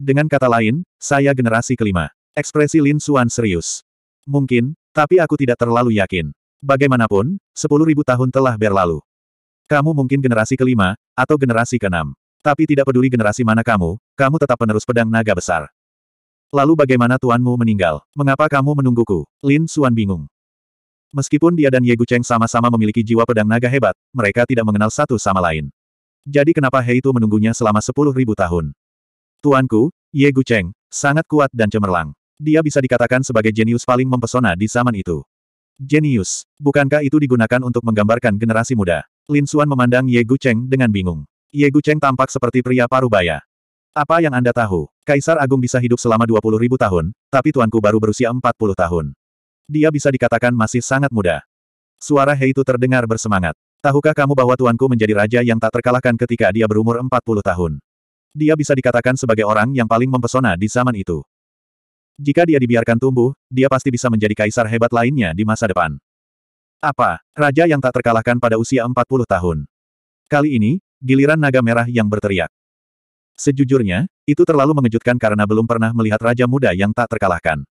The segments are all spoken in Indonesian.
Dengan kata lain, saya generasi kelima. Ekspresi Lin Xuan serius. Mungkin, tapi aku tidak terlalu yakin. Bagaimanapun, sepuluh ribu tahun telah berlalu. Kamu mungkin generasi kelima, atau generasi keenam. Tapi tidak peduli generasi mana kamu, kamu tetap penerus pedang naga besar. Lalu bagaimana tuanmu meninggal? Mengapa kamu menungguku? Lin Xuan bingung. Meskipun dia dan Ye Gu Cheng sama-sama memiliki jiwa pedang naga hebat, mereka tidak mengenal satu sama lain. Jadi kenapa Hei itu menunggunya selama sepuluh ribu tahun? Tuanku, Ye Gucheng, sangat kuat dan cemerlang. Dia bisa dikatakan sebagai jenius paling mempesona di zaman itu. Jenius, bukankah itu digunakan untuk menggambarkan generasi muda? Lin Suan memandang Ye Gucheng dengan bingung. Ye Gucheng tampak seperti pria parubaya. Apa yang Anda tahu? Kaisar Agung bisa hidup selama 20 ribu tahun, tapi tuanku baru berusia 40 tahun. Dia bisa dikatakan masih sangat muda. Suara Hei itu terdengar bersemangat. Tahukah kamu bahwa tuanku menjadi raja yang tak terkalahkan ketika dia berumur 40 tahun? Dia bisa dikatakan sebagai orang yang paling mempesona di zaman itu. Jika dia dibiarkan tumbuh, dia pasti bisa menjadi kaisar hebat lainnya di masa depan. Apa? Raja yang tak terkalahkan pada usia 40 tahun. Kali ini, giliran naga merah yang berteriak. Sejujurnya, itu terlalu mengejutkan karena belum pernah melihat raja muda yang tak terkalahkan.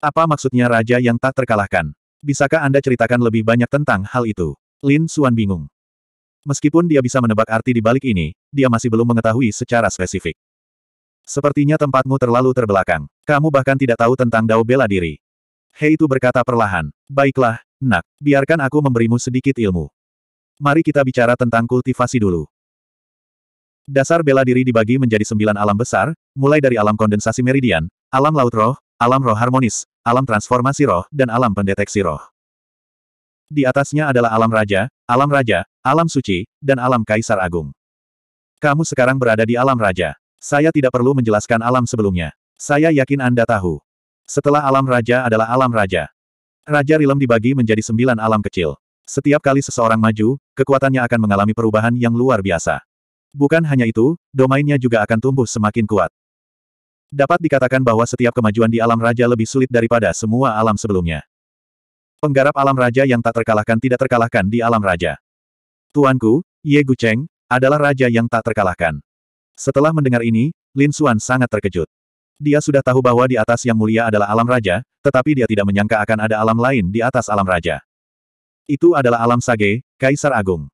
Apa maksudnya raja yang tak terkalahkan? Bisakah Anda ceritakan lebih banyak tentang hal itu? Lin Suan bingung. Meskipun dia bisa menebak arti di balik ini, dia masih belum mengetahui secara spesifik. Sepertinya tempatmu terlalu terbelakang. Kamu bahkan tidak tahu tentang dao bela diri. Hei itu berkata perlahan, baiklah, nak, biarkan aku memberimu sedikit ilmu. Mari kita bicara tentang kultivasi dulu. Dasar bela diri dibagi menjadi sembilan alam besar, mulai dari alam kondensasi meridian, alam laut roh, alam roh harmonis, alam transformasi roh, dan alam pendeteksi roh. Di atasnya adalah alam raja, alam raja, alam suci, dan alam kaisar agung. Kamu sekarang berada di alam raja. Saya tidak perlu menjelaskan alam sebelumnya. Saya yakin Anda tahu. Setelah alam raja adalah alam raja. Raja Rilem dibagi menjadi sembilan alam kecil. Setiap kali seseorang maju, kekuatannya akan mengalami perubahan yang luar biasa. Bukan hanya itu, domainnya juga akan tumbuh semakin kuat. Dapat dikatakan bahwa setiap kemajuan di alam raja lebih sulit daripada semua alam sebelumnya. Penggarap alam raja yang tak terkalahkan tidak terkalahkan di alam raja. Tuanku, Ye Gucheng, adalah raja yang tak terkalahkan. Setelah mendengar ini, Lin Xuan sangat terkejut. Dia sudah tahu bahwa di atas yang mulia adalah alam raja, tetapi dia tidak menyangka akan ada alam lain di atas alam raja. Itu adalah alam Sage, Kaisar Agung.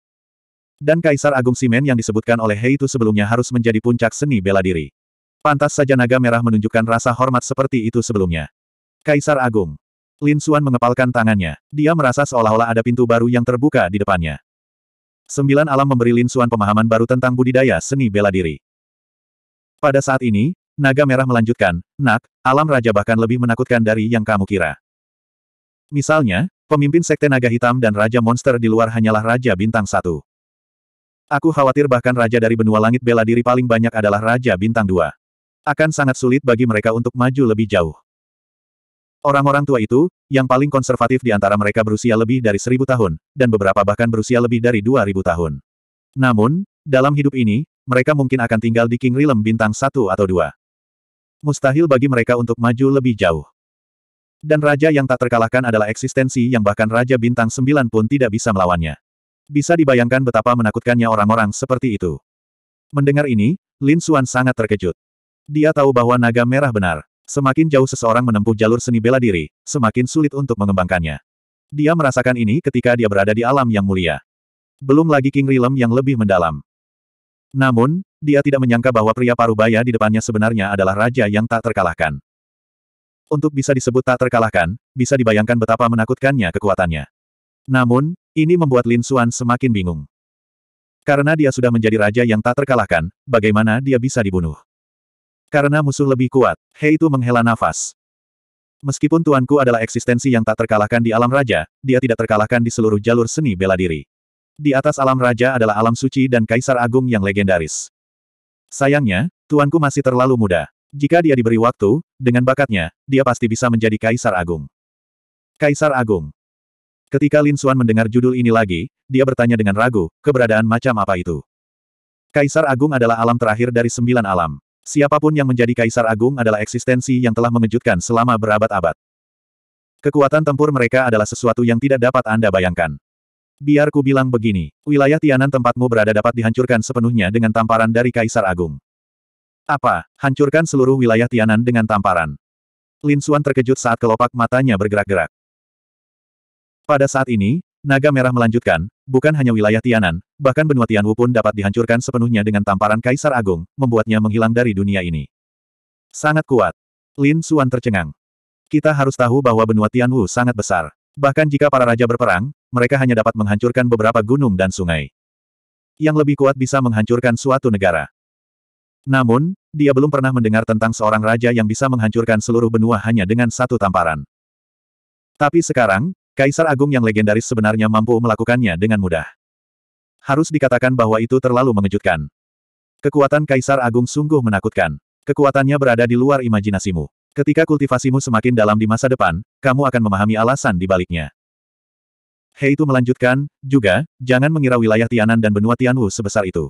Dan Kaisar Agung Simen yang disebutkan oleh Hei itu sebelumnya harus menjadi puncak seni bela diri. Pantas saja naga merah menunjukkan rasa hormat seperti itu sebelumnya. Kaisar Agung. Lin Xuan mengepalkan tangannya. Dia merasa seolah-olah ada pintu baru yang terbuka di depannya. Sembilan alam memberi Lin Xuan pemahaman baru tentang budidaya seni bela diri. Pada saat ini, Naga Merah melanjutkan, Nak, alam raja bahkan lebih menakutkan dari yang kamu kira. Misalnya, pemimpin Sekte Naga Hitam dan Raja Monster di luar hanyalah Raja Bintang Satu. Aku khawatir bahkan raja dari benua langit bela diri paling banyak adalah Raja Bintang Dua. Akan sangat sulit bagi mereka untuk maju lebih jauh. Orang-orang tua itu, yang paling konservatif di antara mereka berusia lebih dari seribu tahun, dan beberapa bahkan berusia lebih dari dua ribu tahun. Namun, dalam hidup ini, mereka mungkin akan tinggal di King Rilem bintang satu atau dua. Mustahil bagi mereka untuk maju lebih jauh. Dan raja yang tak terkalahkan adalah eksistensi yang bahkan raja bintang sembilan pun tidak bisa melawannya. Bisa dibayangkan betapa menakutkannya orang-orang seperti itu. Mendengar ini, Lin Xuan sangat terkejut. Dia tahu bahwa naga merah benar. Semakin jauh seseorang menempuh jalur seni bela diri, semakin sulit untuk mengembangkannya. Dia merasakan ini ketika dia berada di alam yang mulia. Belum lagi King Realm yang lebih mendalam. Namun, dia tidak menyangka bahwa pria parubaya di depannya sebenarnya adalah raja yang tak terkalahkan. Untuk bisa disebut tak terkalahkan, bisa dibayangkan betapa menakutkannya kekuatannya. Namun, ini membuat Lin Xuan semakin bingung. Karena dia sudah menjadi raja yang tak terkalahkan, bagaimana dia bisa dibunuh? Karena musuh lebih kuat, Hei itu menghela nafas. Meskipun tuanku adalah eksistensi yang tak terkalahkan di alam raja, dia tidak terkalahkan di seluruh jalur seni bela diri. Di atas alam raja adalah alam suci dan kaisar agung yang legendaris. Sayangnya, tuanku masih terlalu muda. Jika dia diberi waktu, dengan bakatnya, dia pasti bisa menjadi kaisar agung. Kaisar Agung Ketika Lin Suan mendengar judul ini lagi, dia bertanya dengan ragu, keberadaan macam apa itu? Kaisar Agung adalah alam terakhir dari sembilan alam. Siapapun yang menjadi kaisar agung adalah eksistensi yang telah mengejutkan selama berabad-abad. Kekuatan tempur mereka adalah sesuatu yang tidak dapat Anda bayangkan. Biar ku bilang begini, wilayah Tianan tempatmu berada dapat dihancurkan sepenuhnya dengan tamparan dari kaisar agung. Apa? Hancurkan seluruh wilayah Tianan dengan tamparan. Lin Suan terkejut saat kelopak matanya bergerak-gerak. Pada saat ini, Naga Merah melanjutkan, bukan hanya wilayah Tianan, bahkan benua Tianwu pun dapat dihancurkan sepenuhnya dengan tamparan Kaisar Agung, membuatnya menghilang dari dunia ini. Sangat kuat. Lin Suan tercengang. Kita harus tahu bahwa benua Tianwu sangat besar. Bahkan jika para raja berperang, mereka hanya dapat menghancurkan beberapa gunung dan sungai. Yang lebih kuat bisa menghancurkan suatu negara. Namun, dia belum pernah mendengar tentang seorang raja yang bisa menghancurkan seluruh benua hanya dengan satu tamparan. Tapi sekarang, Kaisar Agung yang legendaris sebenarnya mampu melakukannya dengan mudah. Harus dikatakan bahwa itu terlalu mengejutkan. Kekuatan Kaisar Agung sungguh menakutkan. Kekuatannya berada di luar imajinasimu. Ketika kultivasimu semakin dalam di masa depan, kamu akan memahami alasan di baliknya. Hei itu melanjutkan, juga, jangan mengira wilayah Tianan dan benua Tianwu sebesar itu.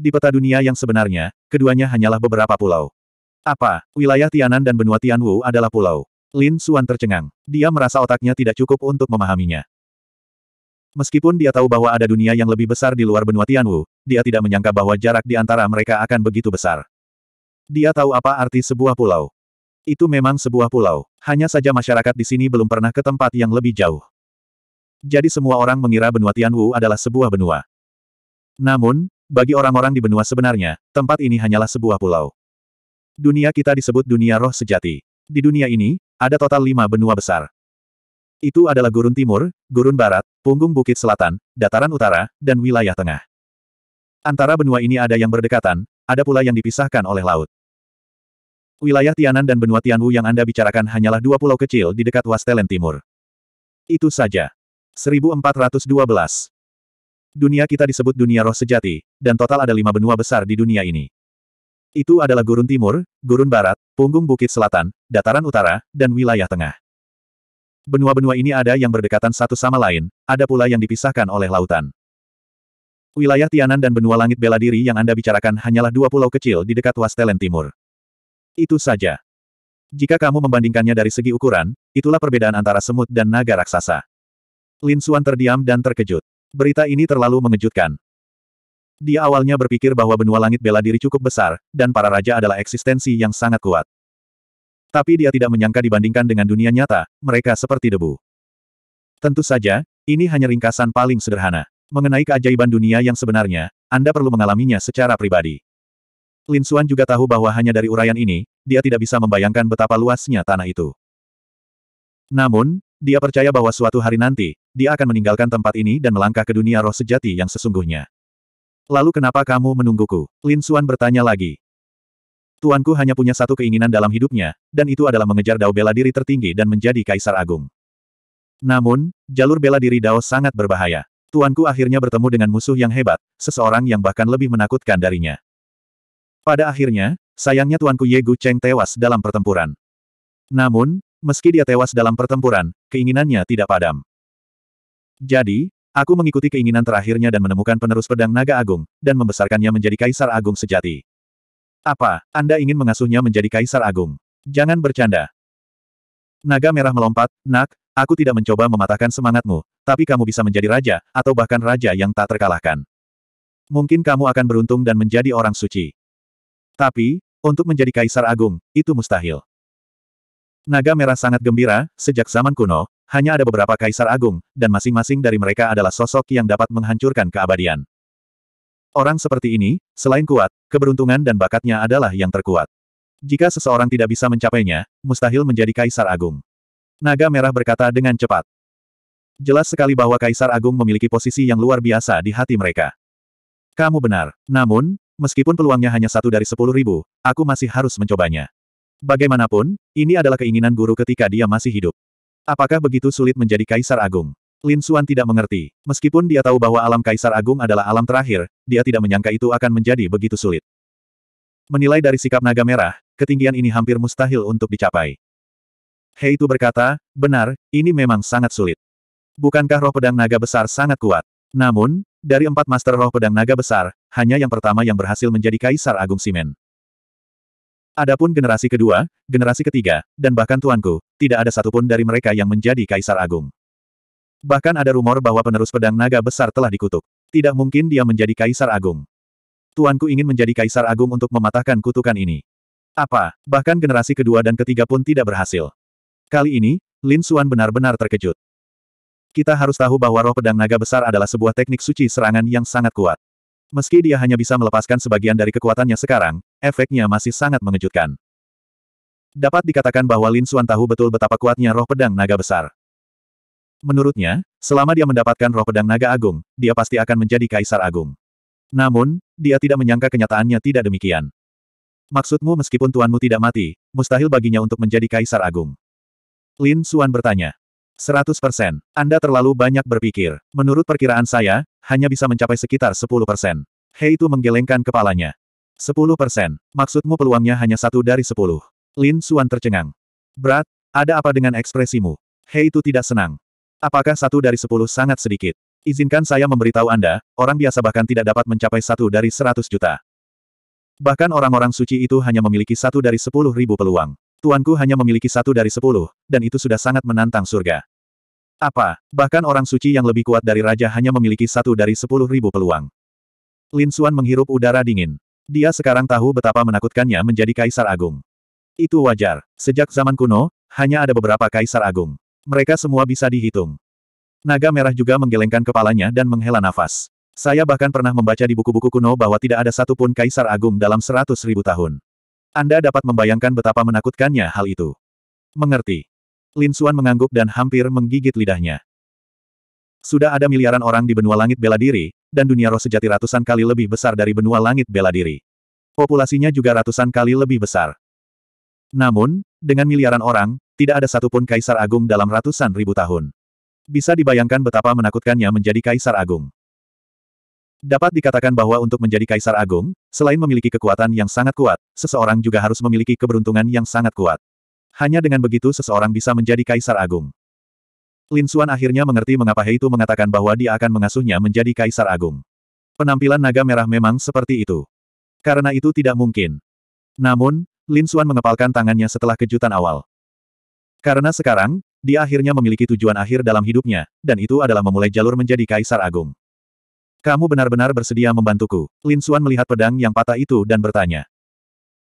Di peta dunia yang sebenarnya, keduanya hanyalah beberapa pulau. Apa, wilayah Tianan dan benua Tianwu adalah pulau. Lin Suan tercengang. Dia merasa otaknya tidak cukup untuk memahaminya. Meskipun dia tahu bahwa ada dunia yang lebih besar di luar benua Tianwu, dia tidak menyangka bahwa jarak di antara mereka akan begitu besar. Dia tahu apa arti sebuah pulau. Itu memang sebuah pulau, hanya saja masyarakat di sini belum pernah ke tempat yang lebih jauh. Jadi semua orang mengira benua Tianwu adalah sebuah benua. Namun, bagi orang-orang di benua sebenarnya, tempat ini hanyalah sebuah pulau. Dunia kita disebut dunia roh sejati. Di dunia ini, ada total lima benua besar. Itu adalah gurun timur, gurun barat, punggung bukit selatan, dataran utara, dan wilayah tengah. Antara benua ini ada yang berdekatan, ada pula yang dipisahkan oleh laut. Wilayah Tianan dan benua Tianwu yang Anda bicarakan hanyalah dua pulau kecil di dekat Wastelen Timur. Itu saja. 1412. Dunia kita disebut dunia roh sejati, dan total ada lima benua besar di dunia ini. Itu adalah gurun timur, gurun barat, punggung bukit selatan, dataran utara, dan wilayah tengah. Benua-benua ini ada yang berdekatan satu sama lain, ada pula yang dipisahkan oleh lautan. Wilayah Tianan dan benua langit bela diri yang Anda bicarakan hanyalah dua pulau kecil di dekat Wastelen Timur. Itu saja. Jika kamu membandingkannya dari segi ukuran, itulah perbedaan antara semut dan naga raksasa. Lin Suan terdiam dan terkejut. Berita ini terlalu mengejutkan. Dia awalnya berpikir bahwa benua langit bela diri cukup besar, dan para raja adalah eksistensi yang sangat kuat. Tapi dia tidak menyangka dibandingkan dengan dunia nyata, mereka seperti debu. Tentu saja, ini hanya ringkasan paling sederhana. Mengenai keajaiban dunia yang sebenarnya, Anda perlu mengalaminya secara pribadi. Lin Xuan juga tahu bahwa hanya dari uraian ini, dia tidak bisa membayangkan betapa luasnya tanah itu. Namun, dia percaya bahwa suatu hari nanti, dia akan meninggalkan tempat ini dan melangkah ke dunia roh sejati yang sesungguhnya. Lalu kenapa kamu menungguku? Lin Xuan bertanya lagi. Tuanku hanya punya satu keinginan dalam hidupnya, dan itu adalah mengejar Dao bela diri tertinggi dan menjadi Kaisar Agung. Namun, jalur bela diri Dao sangat berbahaya. Tuanku akhirnya bertemu dengan musuh yang hebat, seseorang yang bahkan lebih menakutkan darinya. Pada akhirnya, sayangnya Tuanku Ye Gu Cheng tewas dalam pertempuran. Namun, meski dia tewas dalam pertempuran, keinginannya tidak padam. Jadi, Aku mengikuti keinginan terakhirnya dan menemukan penerus pedang naga agung, dan membesarkannya menjadi kaisar agung sejati. Apa, Anda ingin mengasuhnya menjadi kaisar agung? Jangan bercanda. Naga merah melompat, nak, aku tidak mencoba mematahkan semangatmu, tapi kamu bisa menjadi raja, atau bahkan raja yang tak terkalahkan. Mungkin kamu akan beruntung dan menjadi orang suci. Tapi, untuk menjadi kaisar agung, itu mustahil. Naga merah sangat gembira, sejak zaman kuno, hanya ada beberapa kaisar agung, dan masing-masing dari mereka adalah sosok yang dapat menghancurkan keabadian. Orang seperti ini, selain kuat, keberuntungan dan bakatnya adalah yang terkuat. Jika seseorang tidak bisa mencapainya, mustahil menjadi kaisar agung. Naga Merah berkata dengan cepat. Jelas sekali bahwa Kaisar Agung memiliki posisi yang luar biasa di hati mereka. Kamu benar. Namun, meskipun peluangnya hanya satu dari sepuluh ribu, aku masih harus mencobanya. Bagaimanapun, ini adalah keinginan guru ketika dia masih hidup. Apakah begitu sulit menjadi Kaisar Agung? Lin Xuan tidak mengerti. Meskipun dia tahu bahwa alam Kaisar Agung adalah alam terakhir, dia tidak menyangka itu akan menjadi begitu sulit. Menilai dari sikap naga merah, ketinggian ini hampir mustahil untuk dicapai. Hei itu berkata, benar, ini memang sangat sulit. Bukankah roh pedang naga besar sangat kuat? Namun, dari empat master roh pedang naga besar, hanya yang pertama yang berhasil menjadi Kaisar Agung Simen. Adapun generasi kedua, generasi ketiga, dan bahkan tuanku, tidak ada satupun dari mereka yang menjadi kaisar agung. Bahkan ada rumor bahwa penerus pedang naga besar telah dikutuk. Tidak mungkin dia menjadi kaisar agung. Tuanku ingin menjadi kaisar agung untuk mematahkan kutukan ini. Apa, bahkan generasi kedua dan ketiga pun tidak berhasil. Kali ini, Lin Xuan benar-benar terkejut. Kita harus tahu bahwa roh pedang naga besar adalah sebuah teknik suci serangan yang sangat kuat. Meski dia hanya bisa melepaskan sebagian dari kekuatannya sekarang, efeknya masih sangat mengejutkan. Dapat dikatakan bahwa Lin Xuan tahu betul betapa kuatnya roh pedang naga besar. Menurutnya, selama dia mendapatkan roh pedang naga agung, dia pasti akan menjadi kaisar agung. Namun, dia tidak menyangka kenyataannya tidak demikian. Maksudmu meskipun tuanmu tidak mati, mustahil baginya untuk menjadi kaisar agung. Lin Xuan bertanya. 100 Anda terlalu banyak berpikir. Menurut perkiraan saya, hanya bisa mencapai sekitar 10 persen. itu menggelengkan kepalanya. Sepuluh persen. Maksudmu peluangnya hanya satu dari sepuluh. Lin Suan tercengang. Berat, ada apa dengan ekspresimu? Hei itu tidak senang. Apakah satu dari sepuluh sangat sedikit? Izinkan saya memberitahu Anda, orang biasa bahkan tidak dapat mencapai satu dari seratus juta. Bahkan orang-orang suci itu hanya memiliki satu dari sepuluh ribu peluang. Tuanku hanya memiliki satu dari sepuluh, dan itu sudah sangat menantang surga. Apa, bahkan orang suci yang lebih kuat dari raja hanya memiliki satu dari sepuluh ribu peluang. Lin Xuan menghirup udara dingin. Dia sekarang tahu betapa menakutkannya menjadi kaisar agung. Itu wajar. Sejak zaman kuno, hanya ada beberapa kaisar agung. Mereka semua bisa dihitung. Naga merah juga menggelengkan kepalanya dan menghela nafas. Saya bahkan pernah membaca di buku-buku kuno bahwa tidak ada satupun kaisar agung dalam seratus ribu tahun. Anda dapat membayangkan betapa menakutkannya hal itu. Mengerti. Lin Suan mengangguk dan hampir menggigit lidahnya. Sudah ada miliaran orang di benua langit bela diri, dan dunia roh sejati ratusan kali lebih besar dari benua langit bela diri. Populasinya juga ratusan kali lebih besar. Namun, dengan miliaran orang, tidak ada satupun kaisar agung dalam ratusan ribu tahun. Bisa dibayangkan betapa menakutkannya menjadi kaisar agung. Dapat dikatakan bahwa untuk menjadi kaisar agung, selain memiliki kekuatan yang sangat kuat, seseorang juga harus memiliki keberuntungan yang sangat kuat. Hanya dengan begitu seseorang bisa menjadi kaisar agung. Lin Xuan akhirnya mengerti mengapa Heitu mengatakan bahwa dia akan mengasuhnya menjadi Kaisar Agung. Penampilan naga merah memang seperti itu. Karena itu tidak mungkin. Namun, Lin Xuan mengepalkan tangannya setelah kejutan awal. Karena sekarang, dia akhirnya memiliki tujuan akhir dalam hidupnya, dan itu adalah memulai jalur menjadi Kaisar Agung. Kamu benar-benar bersedia membantuku. Lin Xuan melihat pedang yang patah itu dan bertanya.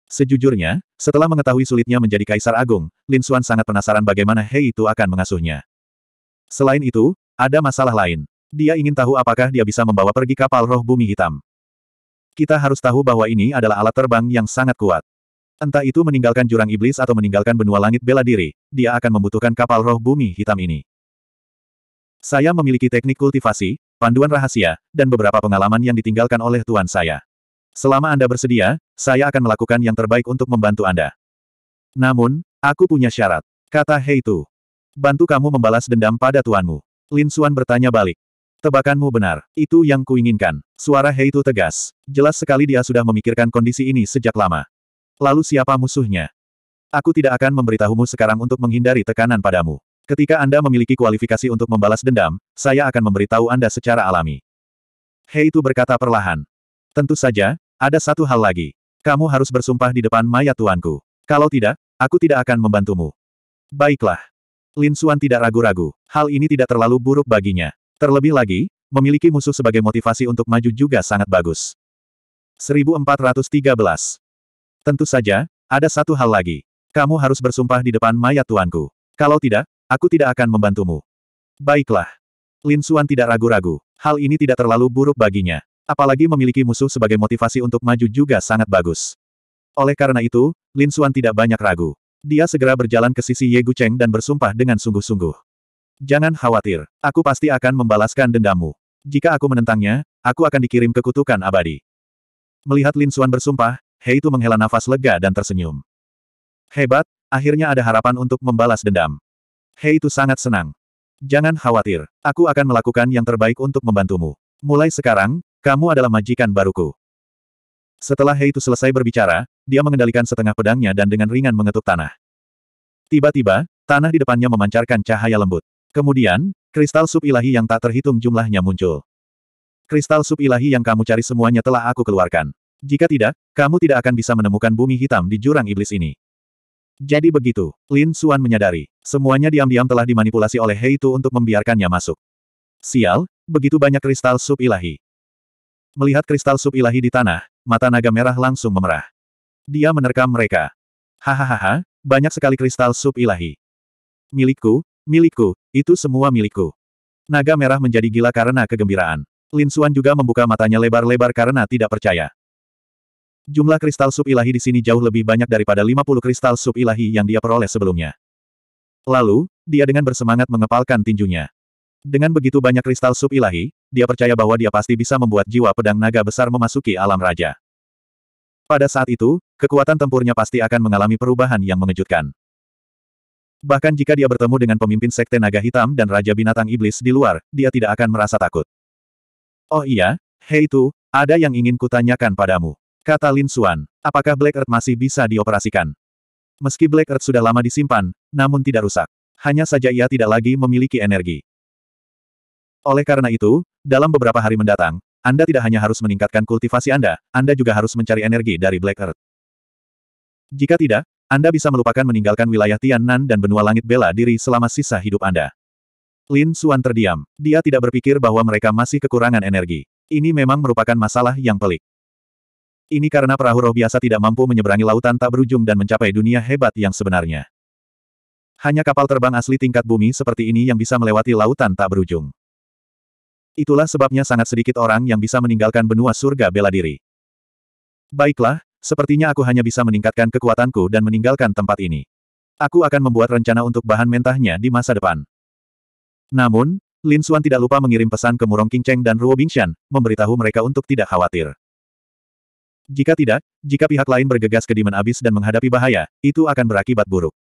Sejujurnya, setelah mengetahui sulitnya menjadi Kaisar Agung, Lin Xuan sangat penasaran bagaimana Hei itu akan mengasuhnya. Selain itu, ada masalah lain. Dia ingin tahu apakah dia bisa membawa pergi kapal roh bumi hitam. Kita harus tahu bahwa ini adalah alat terbang yang sangat kuat. Entah itu meninggalkan jurang iblis atau meninggalkan benua langit bela diri, dia akan membutuhkan kapal roh bumi hitam ini. Saya memiliki teknik kultivasi, panduan rahasia, dan beberapa pengalaman yang ditinggalkan oleh tuan saya. Selama Anda bersedia, saya akan melakukan yang terbaik untuk membantu Anda. Namun, aku punya syarat, kata Heitu. Bantu kamu membalas dendam pada tuanmu. Lin Xuan bertanya balik. Tebakanmu benar, itu yang kuinginkan. Suara Hei itu tegas. Jelas sekali dia sudah memikirkan kondisi ini sejak lama. Lalu siapa musuhnya? Aku tidak akan memberitahumu sekarang untuk menghindari tekanan padamu. Ketika Anda memiliki kualifikasi untuk membalas dendam, saya akan memberitahu Anda secara alami. Hei itu berkata perlahan. Tentu saja, ada satu hal lagi. Kamu harus bersumpah di depan mayat tuanku. Kalau tidak, aku tidak akan membantumu. Baiklah. Lin Suan tidak ragu-ragu, hal ini tidak terlalu buruk baginya. Terlebih lagi, memiliki musuh sebagai motivasi untuk maju juga sangat bagus. 1413 Tentu saja, ada satu hal lagi. Kamu harus bersumpah di depan mayat tuanku. Kalau tidak, aku tidak akan membantumu. Baiklah. Lin Suan tidak ragu-ragu. Hal ini tidak terlalu buruk baginya. Apalagi memiliki musuh sebagai motivasi untuk maju juga sangat bagus. Oleh karena itu, Lin Suan tidak banyak ragu. Dia segera berjalan ke sisi Ye Gucheng dan bersumpah dengan sungguh-sungguh. Jangan khawatir, aku pasti akan membalaskan dendammu. Jika aku menentangnya, aku akan dikirim ke kutukan abadi. Melihat Lin Xuan bersumpah, He itu menghela nafas lega dan tersenyum. Hebat, akhirnya ada harapan untuk membalas dendam. He itu sangat senang. Jangan khawatir, aku akan melakukan yang terbaik untuk membantumu. Mulai sekarang, kamu adalah majikan baruku. Setelah He itu selesai berbicara, dia mengendalikan setengah pedangnya dan dengan ringan mengetuk tanah. Tiba-tiba, tanah di depannya memancarkan cahaya lembut. Kemudian, kristal sub ilahi yang tak terhitung jumlahnya muncul. Kristal sub ilahi yang kamu cari semuanya telah aku keluarkan. Jika tidak, kamu tidak akan bisa menemukan bumi hitam di jurang iblis ini. Jadi begitu, Lin Xuan menyadari, semuanya diam-diam telah dimanipulasi oleh Hei Tu untuk membiarkannya masuk. Sial, begitu banyak kristal sub ilahi. Melihat kristal sub ilahi di tanah, mata naga merah langsung memerah. Dia menerkam mereka. Hahaha, banyak sekali kristal sup ilahi. Milikku, milikku, itu semua milikku. Naga merah menjadi gila karena kegembiraan. Lin Suan juga membuka matanya lebar-lebar karena tidak percaya. Jumlah kristal sup ilahi di sini jauh lebih banyak daripada 50 kristal sup ilahi yang dia peroleh sebelumnya. Lalu, dia dengan bersemangat mengepalkan tinjunya. Dengan begitu banyak kristal sup ilahi, dia percaya bahwa dia pasti bisa membuat jiwa pedang naga besar memasuki alam raja. Pada saat itu, kekuatan tempurnya pasti akan mengalami perubahan yang mengejutkan. Bahkan jika dia bertemu dengan pemimpin Sekte Naga Hitam dan Raja Binatang Iblis di luar, dia tidak akan merasa takut. Oh iya, hei itu, ada yang ingin kutanyakan padamu. Kata Lin Suan. apakah Black Earth masih bisa dioperasikan? Meski Black Earth sudah lama disimpan, namun tidak rusak. Hanya saja ia tidak lagi memiliki energi. Oleh karena itu, dalam beberapa hari mendatang, anda tidak hanya harus meningkatkan kultivasi Anda, Anda juga harus mencari energi dari Black Earth. Jika tidak, Anda bisa melupakan meninggalkan wilayah Tiannan dan benua langit bela diri selama sisa hidup Anda. Lin Xuan terdiam. Dia tidak berpikir bahwa mereka masih kekurangan energi. Ini memang merupakan masalah yang pelik. Ini karena perahu roh biasa tidak mampu menyeberangi lautan tak berujung dan mencapai dunia hebat yang sebenarnya. Hanya kapal terbang asli tingkat bumi seperti ini yang bisa melewati lautan tak berujung. Itulah sebabnya sangat sedikit orang yang bisa meninggalkan benua surga bela diri. Baiklah, sepertinya aku hanya bisa meningkatkan kekuatanku dan meninggalkan tempat ini. Aku akan membuat rencana untuk bahan mentahnya di masa depan. Namun, Lin Xuan tidak lupa mengirim pesan ke Murong Qingcheng dan Ruo Bingshan, memberitahu mereka untuk tidak khawatir. Jika tidak, jika pihak lain bergegas ke Dimen Abis dan menghadapi bahaya, itu akan berakibat buruk.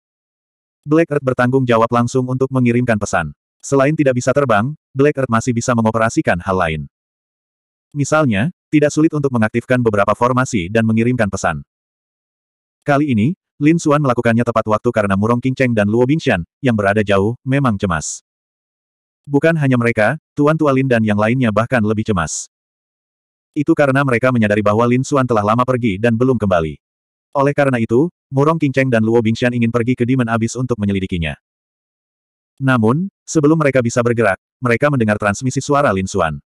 Black Earth bertanggung jawab langsung untuk mengirimkan pesan. Selain tidak bisa terbang, Black Earth masih bisa mengoperasikan hal lain. Misalnya, tidak sulit untuk mengaktifkan beberapa formasi dan mengirimkan pesan. Kali ini, Lin Xuan melakukannya tepat waktu karena Murong Qingcheng dan Luo Bingxian yang berada jauh, memang cemas. Bukan hanya mereka, Tuan Tua Lin dan yang lainnya bahkan lebih cemas. Itu karena mereka menyadari bahwa Lin Xuan telah lama pergi dan belum kembali. Oleh karena itu, Murong Qingcheng dan Luo Bingxian ingin pergi ke Demon Abyss untuk menyelidikinya. Namun, sebelum mereka bisa bergerak, mereka mendengar transmisi suara Lin Xuan.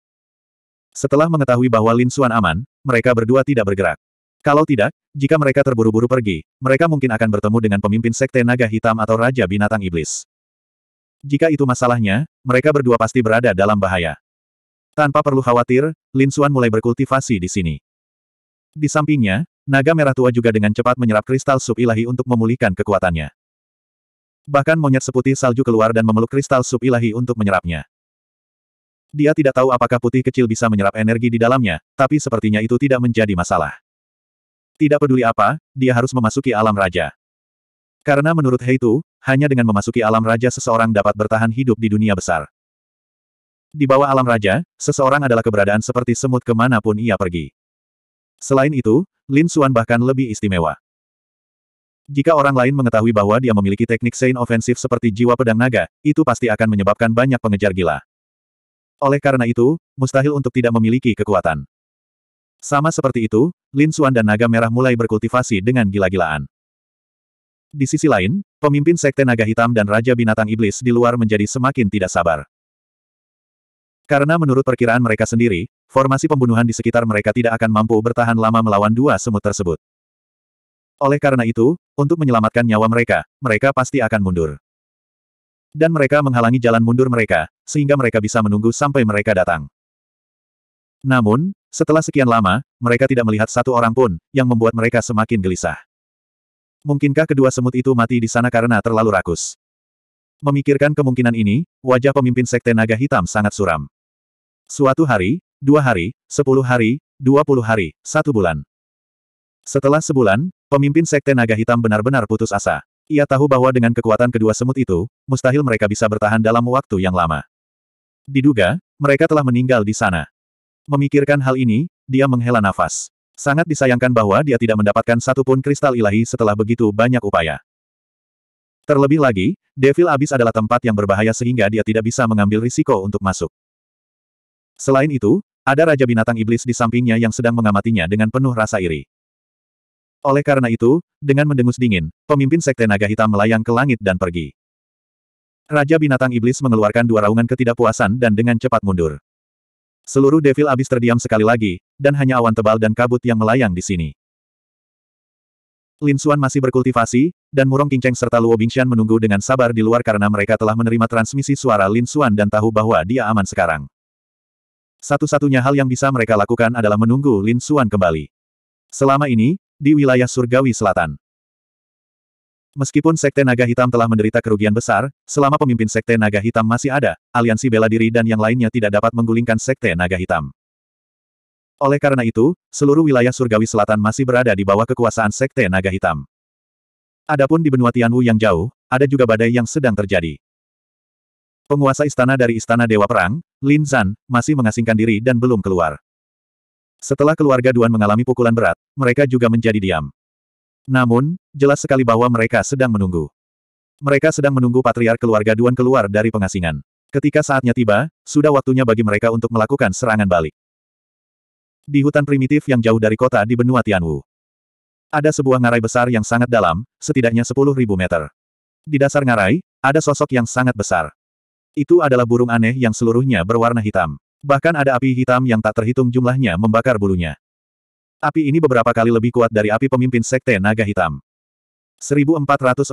Setelah mengetahui bahwa Lin Xuan aman, mereka berdua tidak bergerak. Kalau tidak, jika mereka terburu-buru pergi, mereka mungkin akan bertemu dengan pemimpin Sekte Naga Hitam atau Raja Binatang Iblis. Jika itu masalahnya, mereka berdua pasti berada dalam bahaya. Tanpa perlu khawatir, Lin Xuan mulai berkultivasi di sini. Di sampingnya, naga merah tua juga dengan cepat menyerap kristal sub ilahi untuk memulihkan kekuatannya. Bahkan monyet seputih salju keluar dan memeluk kristal sub ilahi untuk menyerapnya. Dia tidak tahu apakah putih kecil bisa menyerap energi di dalamnya, tapi sepertinya itu tidak menjadi masalah. Tidak peduli apa, dia harus memasuki alam raja. Karena menurut Heitu, hanya dengan memasuki alam raja seseorang dapat bertahan hidup di dunia besar. Di bawah alam raja, seseorang adalah keberadaan seperti semut kemanapun ia pergi. Selain itu, Lin Xuan bahkan lebih istimewa. Jika orang lain mengetahui bahwa dia memiliki teknik Sein ofensif seperti jiwa pedang naga, itu pasti akan menyebabkan banyak pengejar gila. Oleh karena itu, mustahil untuk tidak memiliki kekuatan. Sama seperti itu, Lin Xuan dan Naga Merah mulai berkultivasi dengan gila-gilaan. Di sisi lain, pemimpin Sekte Naga Hitam dan Raja Binatang Iblis di luar menjadi semakin tidak sabar. Karena menurut perkiraan mereka sendiri, formasi pembunuhan di sekitar mereka tidak akan mampu bertahan lama melawan dua semut tersebut. Oleh karena itu, untuk menyelamatkan nyawa mereka, mereka pasti akan mundur dan mereka menghalangi jalan mundur mereka, sehingga mereka bisa menunggu sampai mereka datang. Namun, setelah sekian lama, mereka tidak melihat satu orang pun, yang membuat mereka semakin gelisah. Mungkinkah kedua semut itu mati di sana karena terlalu rakus? Memikirkan kemungkinan ini, wajah pemimpin Sekte Naga Hitam sangat suram. Suatu hari, dua hari, sepuluh hari, dua puluh hari, satu bulan. Setelah sebulan, pemimpin Sekte Naga Hitam benar-benar putus asa. Ia tahu bahwa dengan kekuatan kedua semut itu, mustahil mereka bisa bertahan dalam waktu yang lama. Diduga, mereka telah meninggal di sana. Memikirkan hal ini, dia menghela nafas. Sangat disayangkan bahwa dia tidak mendapatkan satupun kristal ilahi setelah begitu banyak upaya. Terlebih lagi, Devil Abyss adalah tempat yang berbahaya sehingga dia tidak bisa mengambil risiko untuk masuk. Selain itu, ada Raja Binatang Iblis di sampingnya yang sedang mengamatinya dengan penuh rasa iri. Oleh karena itu, dengan mendengus dingin, pemimpin Sekte Naga Hitam melayang ke langit dan pergi. Raja Binatang Iblis mengeluarkan dua raungan ketidakpuasan dan dengan cepat mundur. Seluruh devil abis terdiam sekali lagi, dan hanya awan tebal dan kabut yang melayang di sini. Lin Xuan masih berkultivasi, dan Murong Qingcheng serta Luo Bingxian menunggu dengan sabar di luar karena mereka telah menerima transmisi suara Lin Xuan dan tahu bahwa dia aman sekarang. Satu-satunya hal yang bisa mereka lakukan adalah menunggu Lin Xuan kembali. Selama ini, di wilayah surgawi selatan. Meskipun Sekte Naga Hitam telah menderita kerugian besar, selama pemimpin Sekte Naga Hitam masih ada, aliansi bela diri dan yang lainnya tidak dapat menggulingkan Sekte Naga Hitam. Oleh karena itu, seluruh wilayah surgawi selatan masih berada di bawah kekuasaan Sekte Naga Hitam. Adapun di benua Tianwu yang jauh, ada juga badai yang sedang terjadi. Penguasa istana dari Istana Dewa Perang, Lin Zan, masih mengasingkan diri dan belum keluar. Setelah keluarga Duan mengalami pukulan berat, mereka juga menjadi diam. Namun, jelas sekali bahwa mereka sedang menunggu. Mereka sedang menunggu patriark keluarga Duan keluar dari pengasingan. Ketika saatnya tiba, sudah waktunya bagi mereka untuk melakukan serangan balik. Di hutan primitif yang jauh dari kota di benua Tianwu. Ada sebuah ngarai besar yang sangat dalam, setidaknya 10.000 meter. Di dasar ngarai, ada sosok yang sangat besar. Itu adalah burung aneh yang seluruhnya berwarna hitam. Bahkan ada api hitam yang tak terhitung jumlahnya membakar bulunya. Api ini beberapa kali lebih kuat dari api pemimpin Sekte Naga Hitam. 1414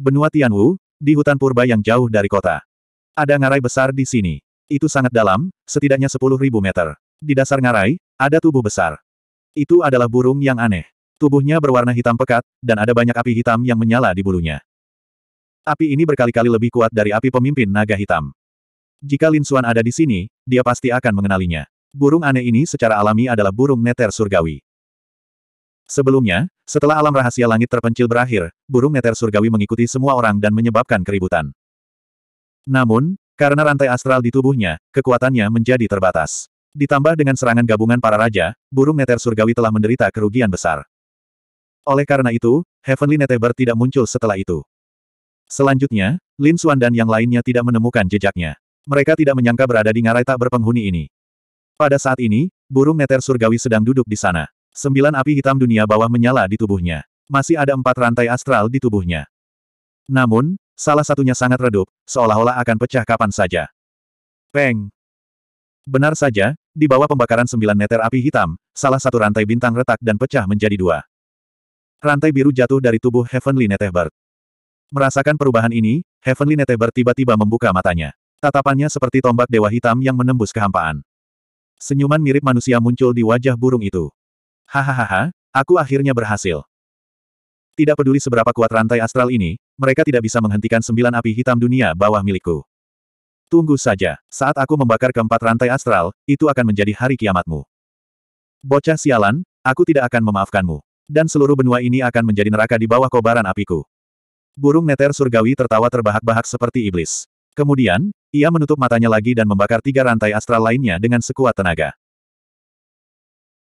Benua Tianwu, di hutan purba yang jauh dari kota. Ada ngarai besar di sini. Itu sangat dalam, setidaknya 10.000 meter. Di dasar ngarai, ada tubuh besar. Itu adalah burung yang aneh. Tubuhnya berwarna hitam pekat, dan ada banyak api hitam yang menyala di bulunya. Api ini berkali-kali lebih kuat dari api pemimpin naga hitam. Jika Lin Xuan ada di sini, dia pasti akan mengenalinya. Burung aneh ini secara alami adalah burung neter surgawi. Sebelumnya, setelah alam rahasia langit terpencil berakhir, burung neter surgawi mengikuti semua orang dan menyebabkan keributan. Namun, karena rantai astral di tubuhnya, kekuatannya menjadi terbatas. Ditambah dengan serangan gabungan para raja, burung neter surgawi telah menderita kerugian besar. Oleh karena itu, Heavenly Neteber tidak muncul setelah itu. Selanjutnya, Lin Xuan dan yang lainnya tidak menemukan jejaknya. Mereka tidak menyangka berada di ngarai tak berpenghuni ini. Pada saat ini, burung neter surgawi sedang duduk di sana. Sembilan api hitam dunia bawah menyala di tubuhnya. Masih ada empat rantai astral di tubuhnya. Namun, salah satunya sangat redup, seolah-olah akan pecah kapan saja. Peng! Benar saja, di bawah pembakaran sembilan neter api hitam, salah satu rantai bintang retak dan pecah menjadi dua. Rantai biru jatuh dari tubuh Heavenly Netherbird. Merasakan perubahan ini, Heavenly Netherbird tiba-tiba membuka matanya. Tatapannya seperti tombak dewa hitam yang menembus kehampaan. Senyuman mirip manusia muncul di wajah burung itu. Hahaha, aku akhirnya berhasil. Tidak peduli seberapa kuat rantai astral ini, mereka tidak bisa menghentikan sembilan api hitam dunia bawah milikku. Tunggu saja, saat aku membakar keempat rantai astral, itu akan menjadi hari kiamatmu. Bocah sialan, aku tidak akan memaafkanmu. Dan seluruh benua ini akan menjadi neraka di bawah kobaran apiku. Burung neter surgawi tertawa terbahak-bahak seperti iblis. Kemudian, ia menutup matanya lagi dan membakar tiga rantai astral lainnya dengan sekuat tenaga.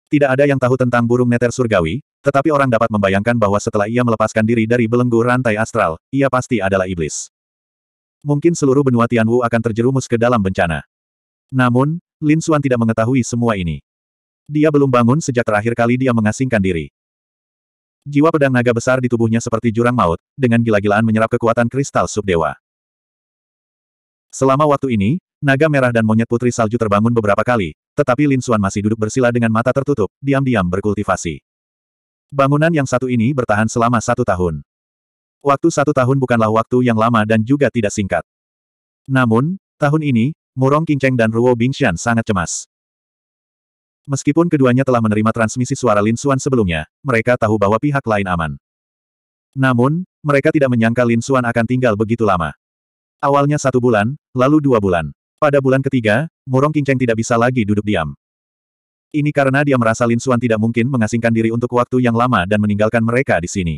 Tidak ada yang tahu tentang burung neter surgawi, tetapi orang dapat membayangkan bahwa setelah ia melepaskan diri dari belenggu rantai astral, ia pasti adalah iblis. Mungkin seluruh benua Tianwu akan terjerumus ke dalam bencana. Namun, Lin Xuan tidak mengetahui semua ini. Dia belum bangun sejak terakhir kali dia mengasingkan diri. Jiwa pedang naga besar di tubuhnya seperti jurang maut, dengan gila-gilaan menyerap kekuatan kristal subdewa. Selama waktu ini, naga merah dan monyet putri salju terbangun beberapa kali, tetapi Lin Xuan masih duduk bersila dengan mata tertutup, diam-diam berkultivasi. Bangunan yang satu ini bertahan selama satu tahun. Waktu satu tahun bukanlah waktu yang lama dan juga tidak singkat. Namun, tahun ini, Murong Qingcheng dan Ruo Bingxian sangat cemas. Meskipun keduanya telah menerima transmisi suara Lin Xuan sebelumnya, mereka tahu bahwa pihak lain aman. Namun, mereka tidak menyangka Lin Xuan akan tinggal begitu lama. Awalnya satu bulan, lalu dua bulan. Pada bulan ketiga, Murong Qingcheng tidak bisa lagi duduk diam. Ini karena dia merasa Lin Xuan tidak mungkin mengasingkan diri untuk waktu yang lama dan meninggalkan mereka di sini.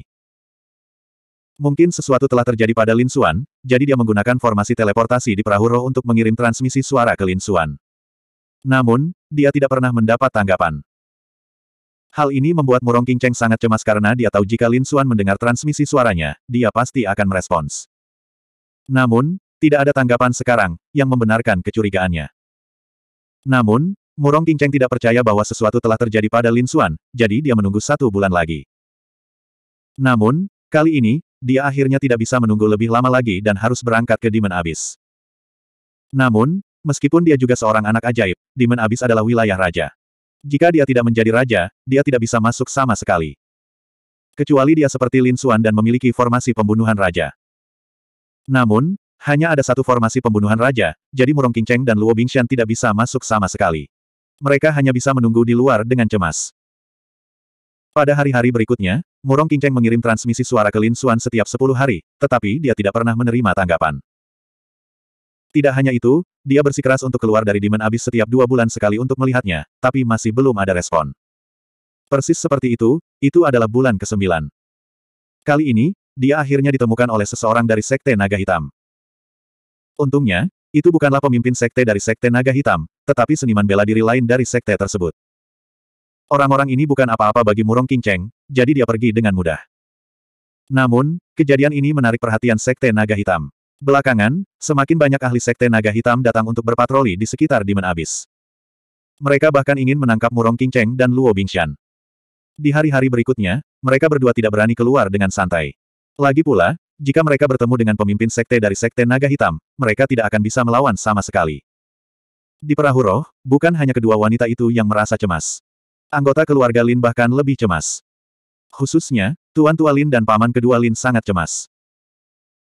Mungkin sesuatu telah terjadi pada Lin Xuan, jadi dia menggunakan formasi teleportasi di perahu roh untuk mengirim transmisi suara ke Lin Xuan. Namun, dia tidak pernah mendapat tanggapan. Hal ini membuat Murong Qingcheng sangat cemas karena dia tahu jika Lin Xuan mendengar transmisi suaranya, dia pasti akan merespons. Namun, tidak ada tanggapan sekarang, yang membenarkan kecurigaannya. Namun, Murong Kingceng tidak percaya bahwa sesuatu telah terjadi pada Lin Xuan, jadi dia menunggu satu bulan lagi. Namun, kali ini, dia akhirnya tidak bisa menunggu lebih lama lagi dan harus berangkat ke Demon Abyss. Namun, meskipun dia juga seorang anak ajaib, Demon Abyss adalah wilayah raja. Jika dia tidak menjadi raja, dia tidak bisa masuk sama sekali. Kecuali dia seperti Lin Xuan dan memiliki formasi pembunuhan raja. Namun, hanya ada satu formasi pembunuhan raja, jadi Murong Qingcheng dan Luo Bingshan tidak bisa masuk sama sekali. Mereka hanya bisa menunggu di luar dengan cemas. Pada hari-hari berikutnya, Murong Qingcheng mengirim transmisi suara ke Lin Xuan setiap 10 hari, tetapi dia tidak pernah menerima tanggapan. Tidak hanya itu, dia bersikeras untuk keluar dari Demon Abyss setiap dua bulan sekali untuk melihatnya, tapi masih belum ada respon. Persis seperti itu, itu adalah bulan ke-9. Kali ini, dia akhirnya ditemukan oleh seseorang dari Sekte Naga Hitam. Untungnya, itu bukanlah pemimpin Sekte dari Sekte Naga Hitam, tetapi seniman bela diri lain dari Sekte tersebut. Orang-orang ini bukan apa-apa bagi Murong Kingceng, jadi dia pergi dengan mudah. Namun, kejadian ini menarik perhatian Sekte Naga Hitam. Belakangan, semakin banyak ahli Sekte Naga Hitam datang untuk berpatroli di sekitar Dimen Abis. Mereka bahkan ingin menangkap Murong Kingceng dan Luo Bingshan. Di hari-hari berikutnya, mereka berdua tidak berani keluar dengan santai. Lagi pula, jika mereka bertemu dengan pemimpin sekte dari sekte naga hitam, mereka tidak akan bisa melawan sama sekali. Di perahu roh, bukan hanya kedua wanita itu yang merasa cemas. Anggota keluarga Lin bahkan lebih cemas. Khususnya, Tuan Tua Lin dan paman kedua Lin sangat cemas.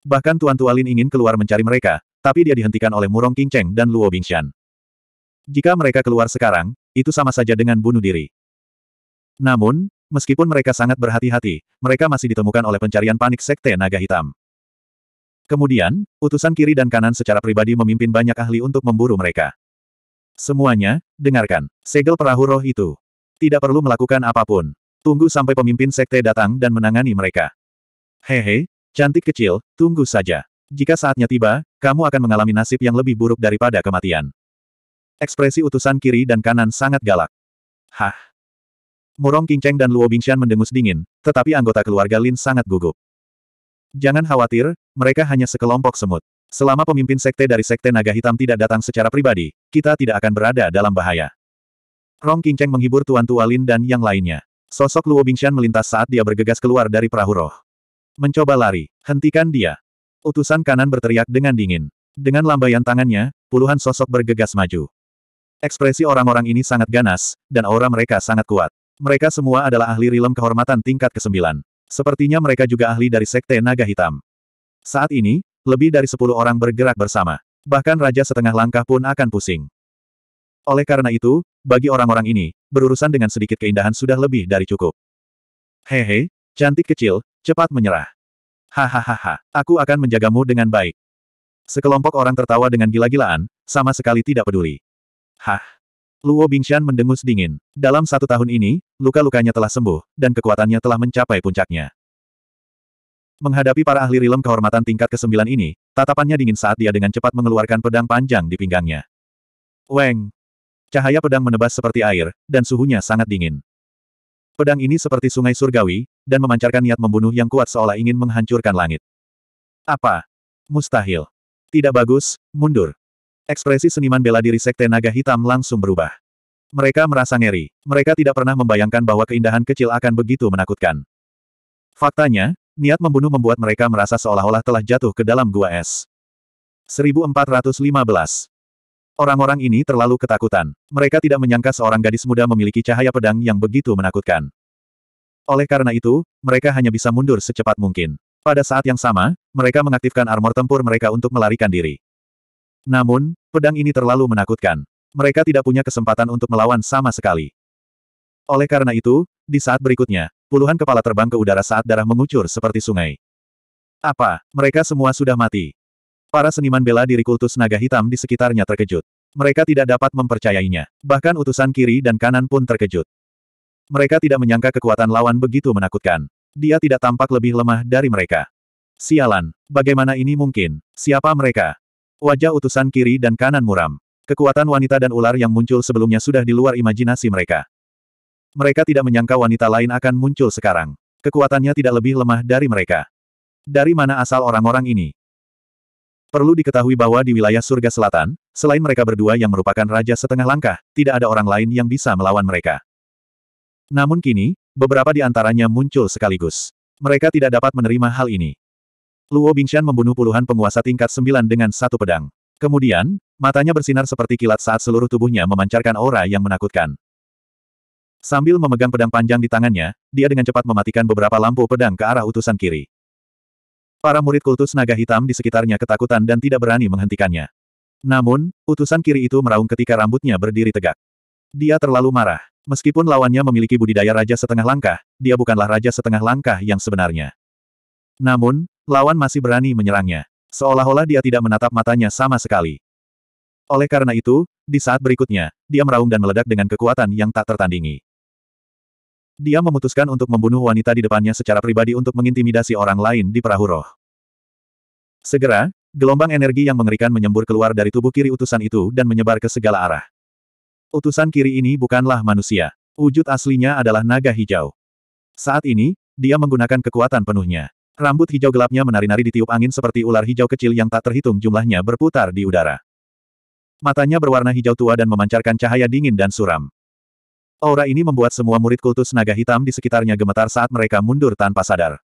Bahkan Tuan Tua Lin ingin keluar mencari mereka, tapi dia dihentikan oleh Murong Qingcheng dan Luo Bingshan. Jika mereka keluar sekarang, itu sama saja dengan bunuh diri. Namun, Meskipun mereka sangat berhati-hati, mereka masih ditemukan oleh pencarian panik Sekte Naga Hitam. Kemudian, utusan kiri dan kanan secara pribadi memimpin banyak ahli untuk memburu mereka. Semuanya, dengarkan, segel perahu roh itu. Tidak perlu melakukan apapun. Tunggu sampai pemimpin Sekte datang dan menangani mereka. Hehe, cantik kecil, tunggu saja. Jika saatnya tiba, kamu akan mengalami nasib yang lebih buruk daripada kematian. Ekspresi utusan kiri dan kanan sangat galak. Hah, Murong Qingcheng dan Luo Bingshan mendengus dingin, tetapi anggota keluarga Lin sangat gugup. Jangan khawatir, mereka hanya sekelompok semut. Selama pemimpin sekte dari sekte naga hitam tidak datang secara pribadi, kita tidak akan berada dalam bahaya. Rong Qingcheng menghibur Tuan Tua Lin dan yang lainnya. Sosok Luo Bingshan melintas saat dia bergegas keluar dari perahu roh. Mencoba lari, hentikan dia. Utusan kanan berteriak dengan dingin. Dengan lambaian tangannya, puluhan sosok bergegas maju. Ekspresi orang-orang ini sangat ganas, dan aura mereka sangat kuat. Mereka semua adalah ahli rilem kehormatan tingkat ke-9. Sepertinya mereka juga ahli dari Sekte Naga Hitam. Saat ini, lebih dari sepuluh orang bergerak bersama. Bahkan Raja setengah langkah pun akan pusing. Oleh karena itu, bagi orang-orang ini, berurusan dengan sedikit keindahan sudah lebih dari cukup. Hehe, cantik kecil, cepat menyerah. Hahaha, aku akan menjagamu dengan baik. Sekelompok orang tertawa dengan gila-gilaan, sama sekali tidak peduli. Hah, Luo Bingshan mendengus dingin. Dalam satu tahun ini, luka-lukanya telah sembuh, dan kekuatannya telah mencapai puncaknya. Menghadapi para ahli rilem kehormatan tingkat ke-9 ini, tatapannya dingin saat dia dengan cepat mengeluarkan pedang panjang di pinggangnya. Weng! Cahaya pedang menebas seperti air, dan suhunya sangat dingin. Pedang ini seperti sungai surgawi, dan memancarkan niat membunuh yang kuat seolah ingin menghancurkan langit. Apa? Mustahil. Tidak bagus, mundur. Ekspresi seniman bela diri Sekte Naga Hitam langsung berubah. Mereka merasa ngeri. Mereka tidak pernah membayangkan bahwa keindahan kecil akan begitu menakutkan. Faktanya, niat membunuh membuat mereka merasa seolah-olah telah jatuh ke dalam gua es. 1415 Orang-orang ini terlalu ketakutan. Mereka tidak menyangka seorang gadis muda memiliki cahaya pedang yang begitu menakutkan. Oleh karena itu, mereka hanya bisa mundur secepat mungkin. Pada saat yang sama, mereka mengaktifkan armor tempur mereka untuk melarikan diri. Namun, pedang ini terlalu menakutkan. Mereka tidak punya kesempatan untuk melawan sama sekali. Oleh karena itu, di saat berikutnya, puluhan kepala terbang ke udara saat darah mengucur seperti sungai. Apa, mereka semua sudah mati? Para seniman bela diri kultus naga hitam di sekitarnya terkejut. Mereka tidak dapat mempercayainya. Bahkan utusan kiri dan kanan pun terkejut. Mereka tidak menyangka kekuatan lawan begitu menakutkan. Dia tidak tampak lebih lemah dari mereka. Sialan, bagaimana ini mungkin? Siapa mereka? Wajah utusan kiri dan kanan muram. Kekuatan wanita dan ular yang muncul sebelumnya sudah di luar imajinasi mereka. Mereka tidak menyangka wanita lain akan muncul sekarang. Kekuatannya tidak lebih lemah dari mereka. Dari mana asal orang-orang ini? Perlu diketahui bahwa di wilayah surga selatan, selain mereka berdua yang merupakan raja setengah langkah, tidak ada orang lain yang bisa melawan mereka. Namun kini, beberapa di antaranya muncul sekaligus. Mereka tidak dapat menerima hal ini. Luo Bingshan membunuh puluhan penguasa tingkat sembilan dengan satu pedang. Kemudian, matanya bersinar seperti kilat saat seluruh tubuhnya memancarkan aura yang menakutkan. Sambil memegang pedang panjang di tangannya, dia dengan cepat mematikan beberapa lampu pedang ke arah utusan kiri. Para murid kultus naga hitam di sekitarnya ketakutan dan tidak berani menghentikannya. Namun, utusan kiri itu meraung ketika rambutnya berdiri tegak. Dia terlalu marah. Meskipun lawannya memiliki budidaya raja setengah langkah, dia bukanlah raja setengah langkah yang sebenarnya. Namun, Lawan masih berani menyerangnya. Seolah-olah dia tidak menatap matanya sama sekali. Oleh karena itu, di saat berikutnya, dia meraung dan meledak dengan kekuatan yang tak tertandingi. Dia memutuskan untuk membunuh wanita di depannya secara pribadi untuk mengintimidasi orang lain di perahu roh. Segera, gelombang energi yang mengerikan menyembur keluar dari tubuh kiri utusan itu dan menyebar ke segala arah. Utusan kiri ini bukanlah manusia. Wujud aslinya adalah naga hijau. Saat ini, dia menggunakan kekuatan penuhnya. Rambut hijau gelapnya menari-nari ditiup angin seperti ular hijau kecil yang tak terhitung jumlahnya berputar di udara. Matanya berwarna hijau tua dan memancarkan cahaya dingin dan suram. Aura ini membuat semua murid kultus naga hitam di sekitarnya gemetar saat mereka mundur tanpa sadar.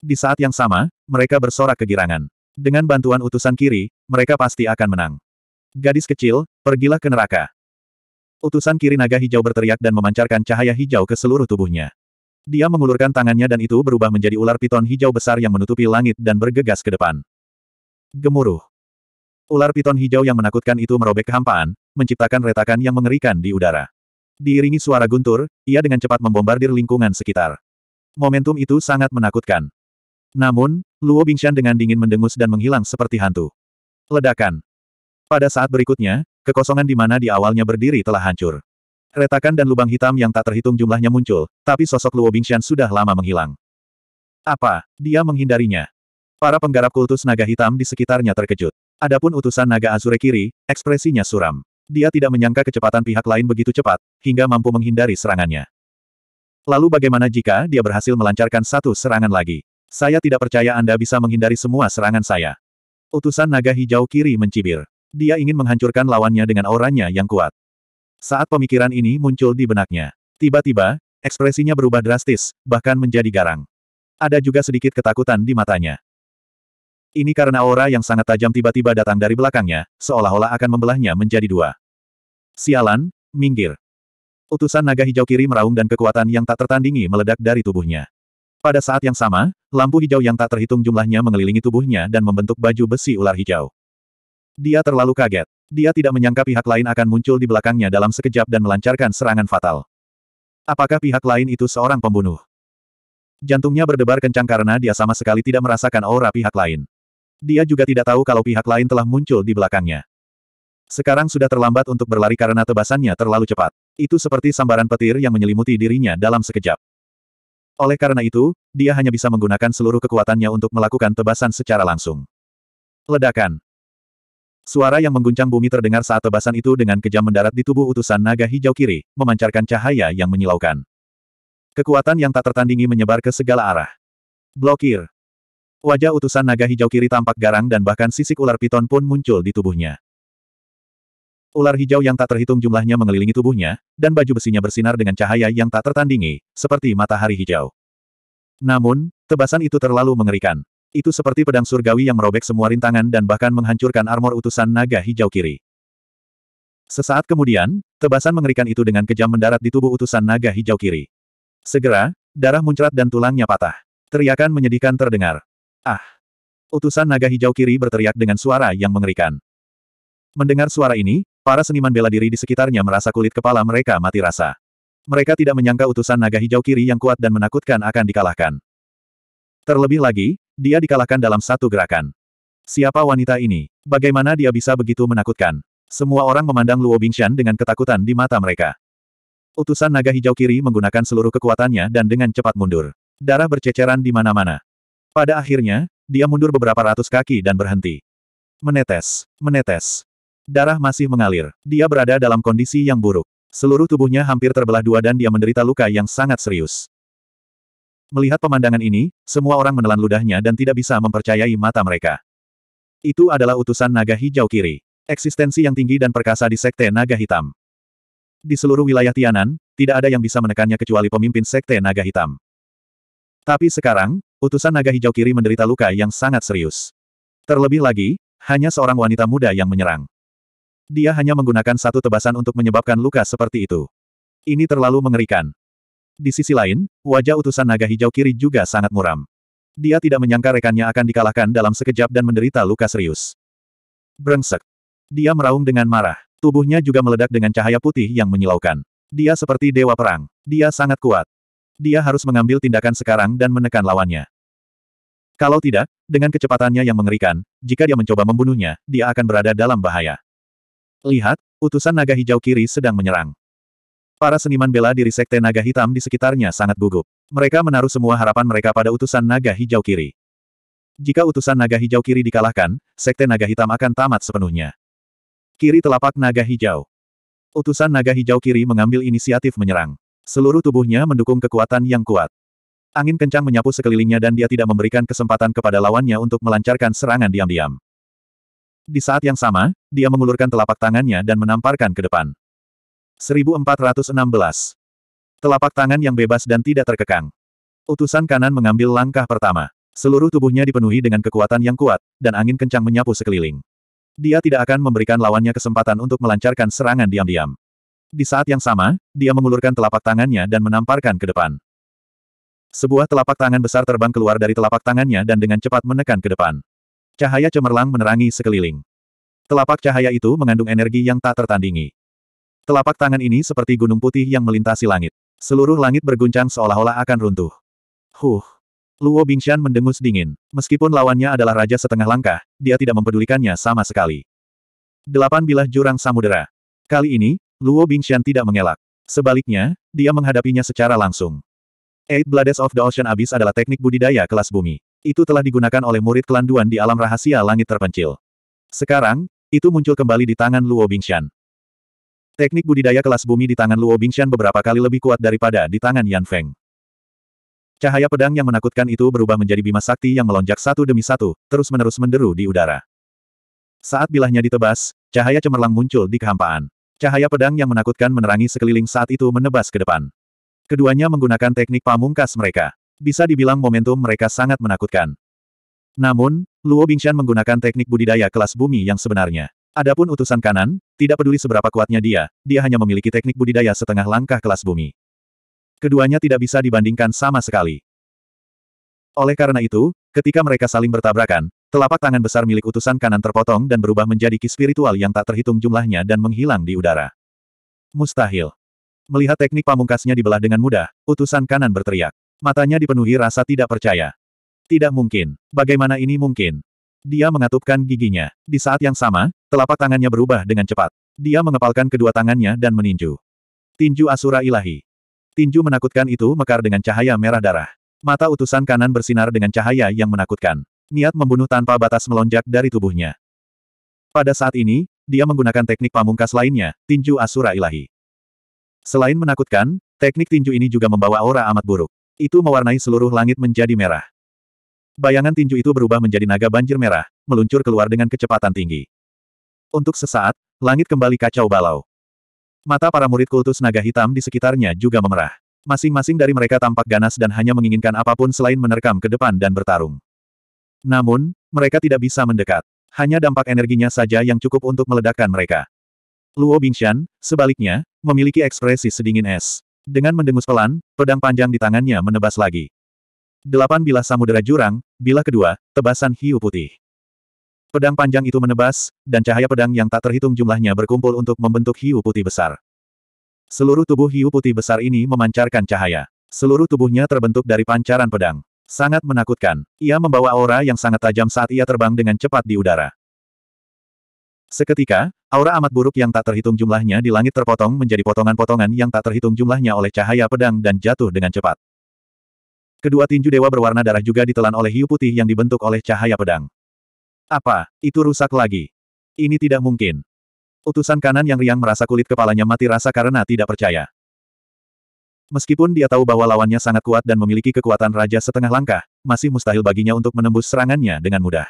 Di saat yang sama, mereka bersorak kegirangan. Dengan bantuan utusan kiri, mereka pasti akan menang. Gadis kecil, pergilah ke neraka. Utusan kiri naga hijau berteriak dan memancarkan cahaya hijau ke seluruh tubuhnya. Dia mengulurkan tangannya dan itu berubah menjadi ular piton hijau besar yang menutupi langit dan bergegas ke depan. Gemuruh. Ular piton hijau yang menakutkan itu merobek kehampaan, menciptakan retakan yang mengerikan di udara. Diiringi suara guntur, ia dengan cepat membombardir lingkungan sekitar. Momentum itu sangat menakutkan. Namun, Luo Bingshan dengan dingin mendengus dan menghilang seperti hantu. Ledakan. Pada saat berikutnya, kekosongan di mana di awalnya berdiri telah hancur. Retakan dan lubang hitam yang tak terhitung jumlahnya muncul, tapi sosok Luo Bingshan sudah lama menghilang. Apa? Dia menghindarinya. Para penggarap kultus naga hitam di sekitarnya terkejut. Adapun utusan naga Azure kiri, ekspresinya suram. Dia tidak menyangka kecepatan pihak lain begitu cepat, hingga mampu menghindari serangannya. Lalu bagaimana jika dia berhasil melancarkan satu serangan lagi? Saya tidak percaya Anda bisa menghindari semua serangan saya. Utusan naga hijau kiri mencibir. Dia ingin menghancurkan lawannya dengan auranya yang kuat. Saat pemikiran ini muncul di benaknya. Tiba-tiba, ekspresinya berubah drastis, bahkan menjadi garang. Ada juga sedikit ketakutan di matanya. Ini karena aura yang sangat tajam tiba-tiba datang dari belakangnya, seolah-olah akan membelahnya menjadi dua. Sialan, minggir. Utusan naga hijau kiri meraung dan kekuatan yang tak tertandingi meledak dari tubuhnya. Pada saat yang sama, lampu hijau yang tak terhitung jumlahnya mengelilingi tubuhnya dan membentuk baju besi ular hijau. Dia terlalu kaget. Dia tidak menyangka pihak lain akan muncul di belakangnya dalam sekejap dan melancarkan serangan fatal. Apakah pihak lain itu seorang pembunuh? Jantungnya berdebar kencang karena dia sama sekali tidak merasakan aura pihak lain. Dia juga tidak tahu kalau pihak lain telah muncul di belakangnya. Sekarang sudah terlambat untuk berlari karena tebasannya terlalu cepat. Itu seperti sambaran petir yang menyelimuti dirinya dalam sekejap. Oleh karena itu, dia hanya bisa menggunakan seluruh kekuatannya untuk melakukan tebasan secara langsung. Ledakan. Suara yang mengguncang bumi terdengar saat tebasan itu dengan kejam mendarat di tubuh utusan naga hijau kiri, memancarkan cahaya yang menyilaukan. Kekuatan yang tak tertandingi menyebar ke segala arah. Blokir. Wajah utusan naga hijau kiri tampak garang dan bahkan sisik ular piton pun muncul di tubuhnya. Ular hijau yang tak terhitung jumlahnya mengelilingi tubuhnya, dan baju besinya bersinar dengan cahaya yang tak tertandingi, seperti matahari hijau. Namun, tebasan itu terlalu mengerikan. Itu seperti pedang surgawi yang merobek semua rintangan dan bahkan menghancurkan armor utusan naga hijau kiri. Sesaat kemudian, tebasan mengerikan itu dengan kejam mendarat di tubuh utusan naga hijau kiri. Segera, darah muncrat dan tulangnya patah. Teriakan menyedihkan terdengar. Ah! Utusan naga hijau kiri berteriak dengan suara yang mengerikan. Mendengar suara ini, para seniman bela diri di sekitarnya merasa kulit kepala mereka mati rasa. Mereka tidak menyangka utusan naga hijau kiri yang kuat dan menakutkan akan dikalahkan. Terlebih lagi, dia dikalahkan dalam satu gerakan. Siapa wanita ini? Bagaimana dia bisa begitu menakutkan? Semua orang memandang Luo Bingshan dengan ketakutan di mata mereka. Utusan naga hijau kiri menggunakan seluruh kekuatannya dan dengan cepat mundur. Darah berceceran di mana-mana. Pada akhirnya, dia mundur beberapa ratus kaki dan berhenti. Menetes, menetes. Darah masih mengalir. Dia berada dalam kondisi yang buruk. Seluruh tubuhnya hampir terbelah dua dan dia menderita luka yang sangat serius. Melihat pemandangan ini, semua orang menelan ludahnya dan tidak bisa mempercayai mata mereka. Itu adalah utusan naga hijau kiri. Eksistensi yang tinggi dan perkasa di Sekte Naga Hitam. Di seluruh wilayah Tianan, tidak ada yang bisa menekannya kecuali pemimpin Sekte Naga Hitam. Tapi sekarang, utusan naga hijau kiri menderita luka yang sangat serius. Terlebih lagi, hanya seorang wanita muda yang menyerang. Dia hanya menggunakan satu tebasan untuk menyebabkan luka seperti itu. Ini terlalu mengerikan. Di sisi lain, wajah utusan naga hijau kiri juga sangat muram. Dia tidak menyangka rekannya akan dikalahkan dalam sekejap dan menderita luka serius. Brengsek. Dia meraung dengan marah. Tubuhnya juga meledak dengan cahaya putih yang menyilaukan. Dia seperti dewa perang. Dia sangat kuat. Dia harus mengambil tindakan sekarang dan menekan lawannya. Kalau tidak, dengan kecepatannya yang mengerikan, jika dia mencoba membunuhnya, dia akan berada dalam bahaya. Lihat, utusan naga hijau kiri sedang menyerang. Para seniman bela diri Sekte Naga Hitam di sekitarnya sangat gugup. Mereka menaruh semua harapan mereka pada utusan Naga Hijau Kiri. Jika utusan Naga Hijau Kiri dikalahkan, Sekte Naga Hitam akan tamat sepenuhnya. Kiri telapak Naga Hijau. Utusan Naga Hijau Kiri mengambil inisiatif menyerang. Seluruh tubuhnya mendukung kekuatan yang kuat. Angin kencang menyapu sekelilingnya dan dia tidak memberikan kesempatan kepada lawannya untuk melancarkan serangan diam-diam. Di saat yang sama, dia mengulurkan telapak tangannya dan menamparkan ke depan. 1416. Telapak tangan yang bebas dan tidak terkekang. Utusan kanan mengambil langkah pertama. Seluruh tubuhnya dipenuhi dengan kekuatan yang kuat, dan angin kencang menyapu sekeliling. Dia tidak akan memberikan lawannya kesempatan untuk melancarkan serangan diam-diam. Di saat yang sama, dia mengulurkan telapak tangannya dan menamparkan ke depan. Sebuah telapak tangan besar terbang keluar dari telapak tangannya dan dengan cepat menekan ke depan. Cahaya cemerlang menerangi sekeliling. Telapak cahaya itu mengandung energi yang tak tertandingi. Telapak tangan ini seperti gunung putih yang melintasi langit. Seluruh langit berguncang seolah-olah akan runtuh. Huh. Luo Bingshan mendengus dingin. Meskipun lawannya adalah raja setengah langkah, dia tidak mempedulikannya sama sekali. Delapan bilah jurang samudera. Kali ini, Luo Bingshan tidak mengelak. Sebaliknya, dia menghadapinya secara langsung. Eight Blades of the Ocean Abyss adalah teknik budidaya kelas bumi. Itu telah digunakan oleh murid klan Duan di alam rahasia langit terpencil. Sekarang, itu muncul kembali di tangan Luo Bingshan. Teknik budidaya kelas bumi di tangan Luo Bingshan beberapa kali lebih kuat daripada di tangan Yan Feng. Cahaya pedang yang menakutkan itu berubah menjadi bima sakti yang melonjak satu demi satu, terus-menerus menderu di udara. Saat bilahnya ditebas, cahaya cemerlang muncul di kehampaan. Cahaya pedang yang menakutkan menerangi sekeliling saat itu menebas ke depan. Keduanya menggunakan teknik pamungkas mereka. Bisa dibilang momentum mereka sangat menakutkan. Namun, Luo Bingshan menggunakan teknik budidaya kelas bumi yang sebenarnya. Adapun utusan kanan, tidak peduli seberapa kuatnya dia, dia hanya memiliki teknik budidaya setengah langkah kelas bumi. Keduanya tidak bisa dibandingkan sama sekali. Oleh karena itu, ketika mereka saling bertabrakan, telapak tangan besar milik utusan kanan terpotong dan berubah menjadi ki spiritual yang tak terhitung jumlahnya dan menghilang di udara. Mustahil. Melihat teknik pamungkasnya dibelah dengan mudah, utusan kanan berteriak. Matanya dipenuhi rasa tidak percaya. Tidak mungkin. Bagaimana ini mungkin? Dia mengatupkan giginya. Di saat yang sama, telapak tangannya berubah dengan cepat. Dia mengepalkan kedua tangannya dan meninju. Tinju Asura Ilahi. Tinju menakutkan itu mekar dengan cahaya merah darah. Mata utusan kanan bersinar dengan cahaya yang menakutkan. Niat membunuh tanpa batas melonjak dari tubuhnya. Pada saat ini, dia menggunakan teknik pamungkas lainnya, Tinju Asura Ilahi. Selain menakutkan, teknik tinju ini juga membawa aura amat buruk. Itu mewarnai seluruh langit menjadi merah. Bayangan tinju itu berubah menjadi naga banjir merah, meluncur keluar dengan kecepatan tinggi. Untuk sesaat, langit kembali kacau balau. Mata para murid kultus naga hitam di sekitarnya juga memerah. Masing-masing dari mereka tampak ganas dan hanya menginginkan apapun selain menerkam ke depan dan bertarung. Namun, mereka tidak bisa mendekat. Hanya dampak energinya saja yang cukup untuk meledakkan mereka. Luo Bingshan, sebaliknya, memiliki ekspresi sedingin es. Dengan mendengus pelan, pedang panjang di tangannya menebas lagi. Delapan bilah samudera jurang, bilah kedua, tebasan hiu putih. Pedang panjang itu menebas, dan cahaya pedang yang tak terhitung jumlahnya berkumpul untuk membentuk hiu putih besar. Seluruh tubuh hiu putih besar ini memancarkan cahaya. Seluruh tubuhnya terbentuk dari pancaran pedang. Sangat menakutkan. Ia membawa aura yang sangat tajam saat ia terbang dengan cepat di udara. Seketika, aura amat buruk yang tak terhitung jumlahnya di langit terpotong menjadi potongan-potongan yang tak terhitung jumlahnya oleh cahaya pedang dan jatuh dengan cepat. Kedua tinju dewa berwarna darah juga ditelan oleh hiu putih yang dibentuk oleh cahaya pedang. Apa, itu rusak lagi? Ini tidak mungkin. Utusan kanan yang riang merasa kulit kepalanya mati rasa karena tidak percaya. Meskipun dia tahu bahwa lawannya sangat kuat dan memiliki kekuatan raja setengah langkah, masih mustahil baginya untuk menembus serangannya dengan mudah.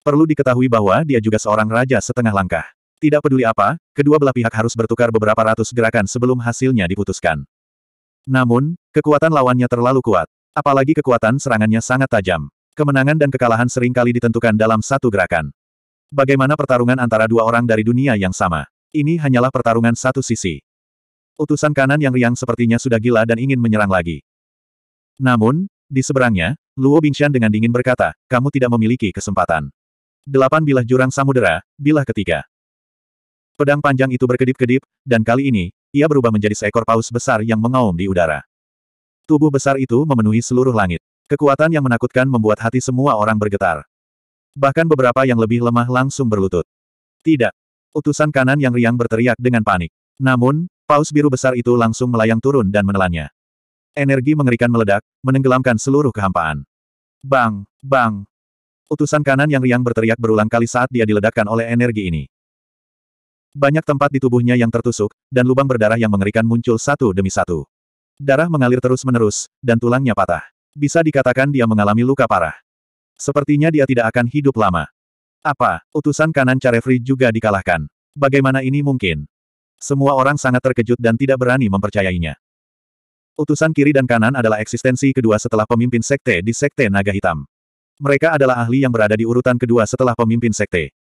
Perlu diketahui bahwa dia juga seorang raja setengah langkah. Tidak peduli apa, kedua belah pihak harus bertukar beberapa ratus gerakan sebelum hasilnya diputuskan. Namun, kekuatan lawannya terlalu kuat. Apalagi kekuatan serangannya sangat tajam. Kemenangan dan kekalahan seringkali ditentukan dalam satu gerakan. Bagaimana pertarungan antara dua orang dari dunia yang sama? Ini hanyalah pertarungan satu sisi. Utusan kanan yang riang sepertinya sudah gila dan ingin menyerang lagi. Namun, di seberangnya, Luo Bingshan dengan dingin berkata, kamu tidak memiliki kesempatan. Delapan bilah jurang samudera, bilah ketiga. Pedang panjang itu berkedip-kedip, dan kali ini, ia berubah menjadi seekor paus besar yang mengaum di udara. Tubuh besar itu memenuhi seluruh langit. Kekuatan yang menakutkan membuat hati semua orang bergetar. Bahkan beberapa yang lebih lemah langsung berlutut. Tidak. Utusan kanan yang riang berteriak dengan panik. Namun, paus biru besar itu langsung melayang turun dan menelannya. Energi mengerikan meledak, menenggelamkan seluruh kehampaan. Bang, bang. Utusan kanan yang riang berteriak berulang kali saat dia diledakkan oleh energi ini. Banyak tempat di tubuhnya yang tertusuk, dan lubang berdarah yang mengerikan muncul satu demi satu. Darah mengalir terus-menerus, dan tulangnya patah. Bisa dikatakan dia mengalami luka parah. Sepertinya dia tidak akan hidup lama. Apa, utusan kanan Carefree juga dikalahkan? Bagaimana ini mungkin? Semua orang sangat terkejut dan tidak berani mempercayainya. Utusan kiri dan kanan adalah eksistensi kedua setelah pemimpin sekte di Sekte Naga Hitam. Mereka adalah ahli yang berada di urutan kedua setelah pemimpin sekte.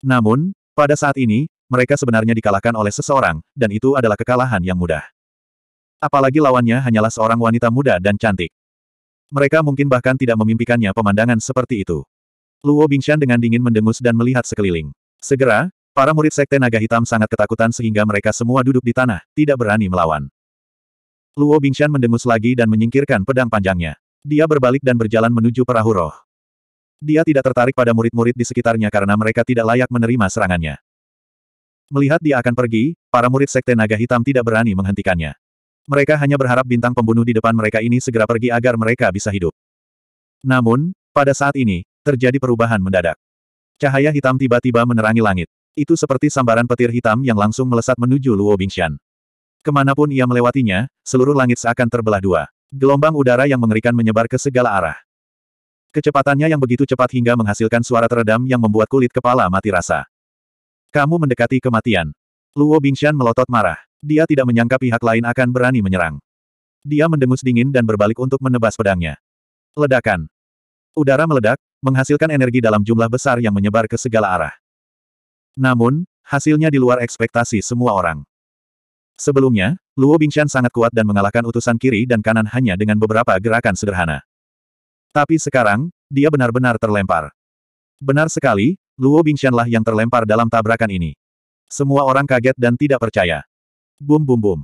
Namun, pada saat ini, mereka sebenarnya dikalahkan oleh seseorang, dan itu adalah kekalahan yang mudah. Apalagi lawannya hanyalah seorang wanita muda dan cantik. Mereka mungkin bahkan tidak memimpikannya pemandangan seperti itu. Luo Bingshan dengan dingin mendengus dan melihat sekeliling. Segera, para murid Sekte Naga Hitam sangat ketakutan sehingga mereka semua duduk di tanah, tidak berani melawan. Luo Bingshan mendengus lagi dan menyingkirkan pedang panjangnya. Dia berbalik dan berjalan menuju perahu roh. Dia tidak tertarik pada murid-murid di sekitarnya karena mereka tidak layak menerima serangannya. Melihat dia akan pergi, para murid Sekte Naga Hitam tidak berani menghentikannya. Mereka hanya berharap bintang pembunuh di depan mereka ini segera pergi agar mereka bisa hidup. Namun, pada saat ini, terjadi perubahan mendadak. Cahaya hitam tiba-tiba menerangi langit. Itu seperti sambaran petir hitam yang langsung melesat menuju Luo Bingshan. Kemanapun ia melewatinya, seluruh langit seakan terbelah dua. Gelombang udara yang mengerikan menyebar ke segala arah. Kecepatannya yang begitu cepat hingga menghasilkan suara teredam yang membuat kulit kepala mati rasa. Kamu mendekati kematian. Luo Bingshan melotot marah. Dia tidak menyangka pihak lain akan berani menyerang. Dia mendengus dingin dan berbalik untuk menebas pedangnya. Ledakan. Udara meledak, menghasilkan energi dalam jumlah besar yang menyebar ke segala arah. Namun, hasilnya di luar ekspektasi semua orang. Sebelumnya, Luo Bingshan sangat kuat dan mengalahkan utusan kiri dan kanan hanya dengan beberapa gerakan sederhana. Tapi sekarang, dia benar-benar terlempar. Benar sekali, Luo Bingxianlah yang terlempar dalam tabrakan ini. Semua orang kaget dan tidak percaya. Bum bum bum.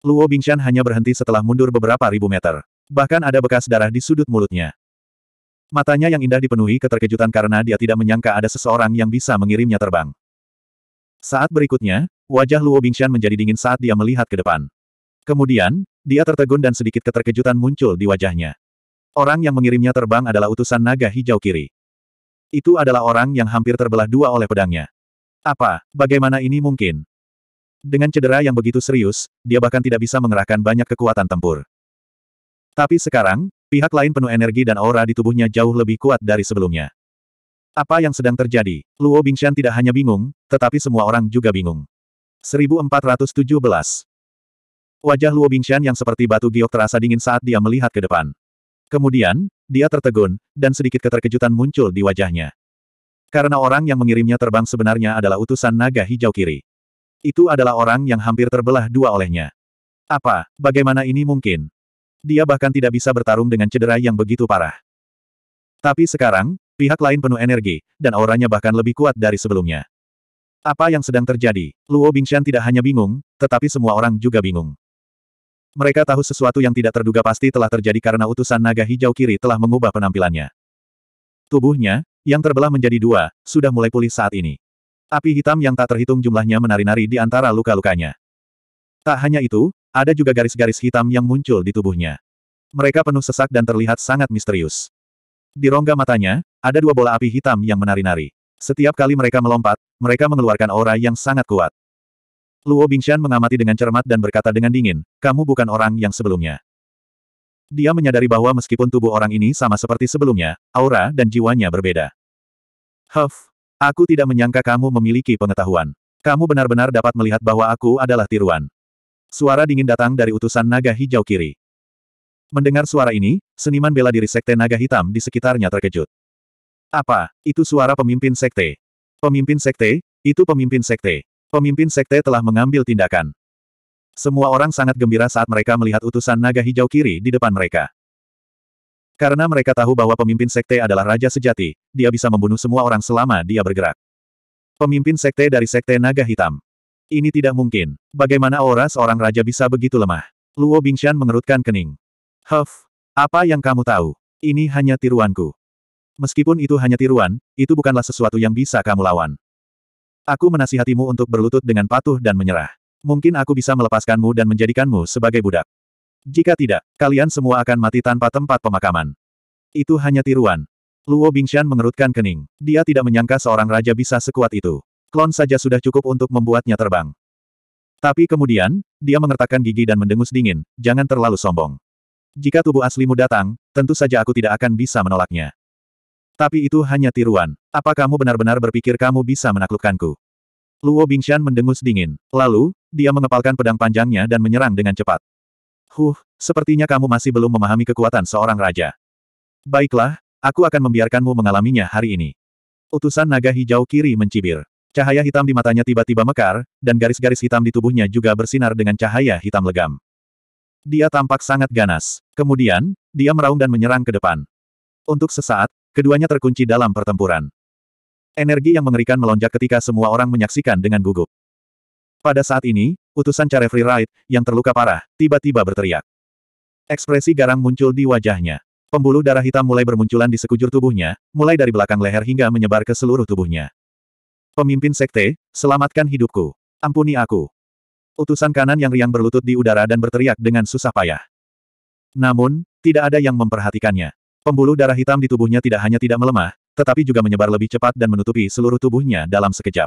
Luo Bingxian hanya berhenti setelah mundur beberapa ribu meter. Bahkan ada bekas darah di sudut mulutnya. Matanya yang indah dipenuhi keterkejutan karena dia tidak menyangka ada seseorang yang bisa mengirimnya terbang. Saat berikutnya, wajah Luo Bingxian menjadi dingin saat dia melihat ke depan. Kemudian, dia tertegun dan sedikit keterkejutan muncul di wajahnya. Orang yang mengirimnya terbang adalah utusan naga hijau kiri. Itu adalah orang yang hampir terbelah dua oleh pedangnya. Apa, bagaimana ini mungkin? Dengan cedera yang begitu serius, dia bahkan tidak bisa mengerahkan banyak kekuatan tempur. Tapi sekarang, pihak lain penuh energi dan aura di tubuhnya jauh lebih kuat dari sebelumnya. Apa yang sedang terjadi? Luo Bingshan tidak hanya bingung, tetapi semua orang juga bingung. 1417 Wajah Luo Bingshan yang seperti batu giok terasa dingin saat dia melihat ke depan. Kemudian, dia tertegun, dan sedikit keterkejutan muncul di wajahnya. Karena orang yang mengirimnya terbang sebenarnya adalah utusan naga hijau kiri. Itu adalah orang yang hampir terbelah dua olehnya. Apa, bagaimana ini mungkin? Dia bahkan tidak bisa bertarung dengan cedera yang begitu parah. Tapi sekarang, pihak lain penuh energi, dan auranya bahkan lebih kuat dari sebelumnya. Apa yang sedang terjadi? Luo Bingshan tidak hanya bingung, tetapi semua orang juga bingung. Mereka tahu sesuatu yang tidak terduga pasti telah terjadi karena utusan naga hijau kiri telah mengubah penampilannya. Tubuhnya, yang terbelah menjadi dua, sudah mulai pulih saat ini. Api hitam yang tak terhitung jumlahnya menari-nari di antara luka-lukanya. Tak hanya itu, ada juga garis-garis hitam yang muncul di tubuhnya. Mereka penuh sesak dan terlihat sangat misterius. Di rongga matanya, ada dua bola api hitam yang menari-nari. Setiap kali mereka melompat, mereka mengeluarkan aura yang sangat kuat. Luo Bingshan mengamati dengan cermat dan berkata dengan dingin, kamu bukan orang yang sebelumnya. Dia menyadari bahwa meskipun tubuh orang ini sama seperti sebelumnya, aura dan jiwanya berbeda. Huff, aku tidak menyangka kamu memiliki pengetahuan. Kamu benar-benar dapat melihat bahwa aku adalah tiruan. Suara dingin datang dari utusan naga hijau kiri. Mendengar suara ini, seniman bela diri sekte naga hitam di sekitarnya terkejut. Apa, itu suara pemimpin sekte? Pemimpin sekte, itu pemimpin sekte, Pemimpin sekte telah mengambil tindakan. Semua orang sangat gembira saat mereka melihat utusan naga hijau kiri di depan mereka. Karena mereka tahu bahwa pemimpin sekte adalah raja sejati, dia bisa membunuh semua orang selama dia bergerak. Pemimpin sekte dari sekte naga hitam. Ini tidak mungkin. Bagaimana aura seorang raja bisa begitu lemah? Luo Bingshan mengerutkan kening. Huff, apa yang kamu tahu? Ini hanya tiruanku. Meskipun itu hanya tiruan, itu bukanlah sesuatu yang bisa kamu lawan. Aku menasihatimu untuk berlutut dengan patuh dan menyerah. Mungkin aku bisa melepaskanmu dan menjadikanmu sebagai budak. Jika tidak, kalian semua akan mati tanpa tempat pemakaman. Itu hanya tiruan. Luo Bingshan mengerutkan kening. Dia tidak menyangka seorang raja bisa sekuat itu. Klon saja sudah cukup untuk membuatnya terbang. Tapi kemudian, dia mengertakkan gigi dan mendengus dingin, jangan terlalu sombong. Jika tubuh aslimu datang, tentu saja aku tidak akan bisa menolaknya. Tapi itu hanya tiruan. Apa kamu benar-benar berpikir kamu bisa menaklukkanku? Luo Bingshan mendengus dingin. Lalu, dia mengepalkan pedang panjangnya dan menyerang dengan cepat. Huh, sepertinya kamu masih belum memahami kekuatan seorang raja. Baiklah, aku akan membiarkanmu mengalaminya hari ini. Utusan naga hijau kiri mencibir. Cahaya hitam di matanya tiba-tiba mekar, dan garis-garis hitam di tubuhnya juga bersinar dengan cahaya hitam legam. Dia tampak sangat ganas. Kemudian, dia meraung dan menyerang ke depan. Untuk sesaat, Keduanya terkunci dalam pertempuran. Energi yang mengerikan melonjak ketika semua orang menyaksikan dengan gugup. Pada saat ini, utusan Free Wright, yang terluka parah, tiba-tiba berteriak. Ekspresi garang muncul di wajahnya. Pembuluh darah hitam mulai bermunculan di sekujur tubuhnya, mulai dari belakang leher hingga menyebar ke seluruh tubuhnya. Pemimpin sekte, selamatkan hidupku. Ampuni aku. Utusan kanan yang riang berlutut di udara dan berteriak dengan susah payah. Namun, tidak ada yang memperhatikannya. Pembuluh darah hitam di tubuhnya tidak hanya tidak melemah, tetapi juga menyebar lebih cepat dan menutupi seluruh tubuhnya dalam sekejap.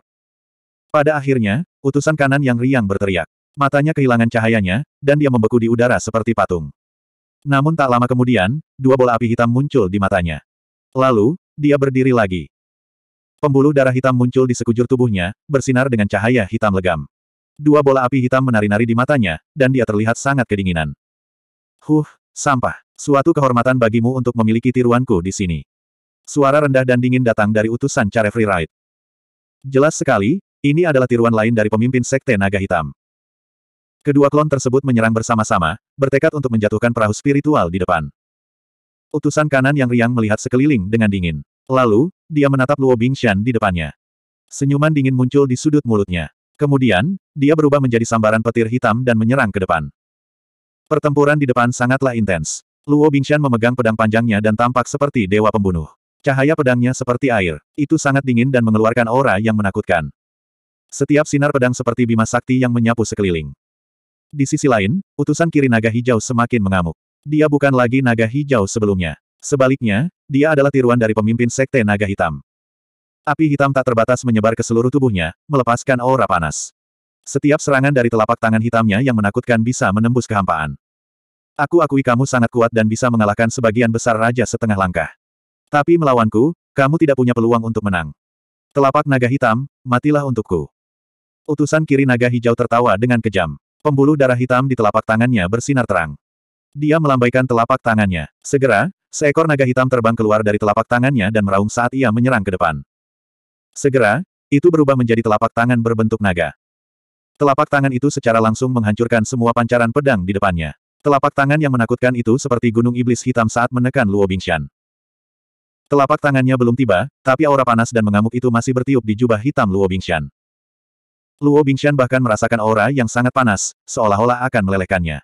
Pada akhirnya, utusan kanan yang riang berteriak. Matanya kehilangan cahayanya, dan dia membeku di udara seperti patung. Namun tak lama kemudian, dua bola api hitam muncul di matanya. Lalu, dia berdiri lagi. Pembuluh darah hitam muncul di sekujur tubuhnya, bersinar dengan cahaya hitam legam. Dua bola api hitam menari-nari di matanya, dan dia terlihat sangat kedinginan. Huh, sampah. Suatu kehormatan bagimu untuk memiliki tiruanku di sini. Suara rendah dan dingin datang dari utusan Free Ride. Jelas sekali, ini adalah tiruan lain dari pemimpin Sekte Naga Hitam. Kedua klon tersebut menyerang bersama-sama, bertekad untuk menjatuhkan perahu spiritual di depan. Utusan kanan yang riang melihat sekeliling dengan dingin. Lalu, dia menatap Luo Bingshan di depannya. Senyuman dingin muncul di sudut mulutnya. Kemudian, dia berubah menjadi sambaran petir hitam dan menyerang ke depan. Pertempuran di depan sangatlah intens. Luo Bingshan memegang pedang panjangnya dan tampak seperti dewa pembunuh. Cahaya pedangnya seperti air. Itu sangat dingin dan mengeluarkan aura yang menakutkan. Setiap sinar pedang seperti bima sakti yang menyapu sekeliling. Di sisi lain, utusan kiri naga hijau semakin mengamuk. Dia bukan lagi naga hijau sebelumnya. Sebaliknya, dia adalah tiruan dari pemimpin sekte naga hitam. Api hitam tak terbatas menyebar ke seluruh tubuhnya, melepaskan aura panas. Setiap serangan dari telapak tangan hitamnya yang menakutkan bisa menembus kehampaan. Aku akui kamu sangat kuat dan bisa mengalahkan sebagian besar raja setengah langkah. Tapi melawanku, kamu tidak punya peluang untuk menang. Telapak naga hitam, matilah untukku. Utusan kiri naga hijau tertawa dengan kejam. Pembuluh darah hitam di telapak tangannya bersinar terang. Dia melambaikan telapak tangannya. Segera, seekor naga hitam terbang keluar dari telapak tangannya dan meraung saat ia menyerang ke depan. Segera, itu berubah menjadi telapak tangan berbentuk naga. Telapak tangan itu secara langsung menghancurkan semua pancaran pedang di depannya. Telapak tangan yang menakutkan itu seperti gunung iblis hitam saat menekan Luo Bingshan. Telapak tangannya belum tiba, tapi aura panas dan mengamuk itu masih bertiup di jubah hitam Luo Bingshan. Luo Bingshan bahkan merasakan aura yang sangat panas, seolah-olah akan melelehkannya.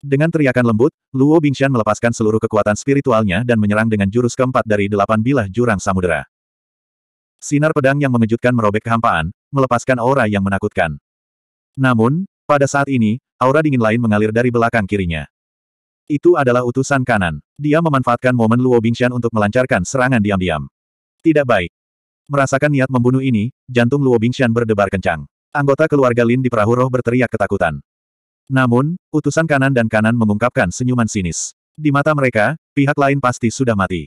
Dengan teriakan lembut, Luo Bingshan melepaskan seluruh kekuatan spiritualnya dan menyerang dengan jurus keempat dari delapan bilah jurang samudera. Sinar pedang yang mengejutkan merobek kehampaan, melepaskan aura yang menakutkan. Namun, pada saat ini, Aura dingin lain mengalir dari belakang kirinya. Itu adalah utusan kanan. Dia memanfaatkan momen Luo Bingshan untuk melancarkan serangan diam-diam. Tidak baik. Merasakan niat membunuh ini, jantung Luo Bingshan berdebar kencang. Anggota keluarga Lin di perahu roh berteriak ketakutan. Namun, utusan kanan dan kanan mengungkapkan senyuman sinis. Di mata mereka, pihak lain pasti sudah mati.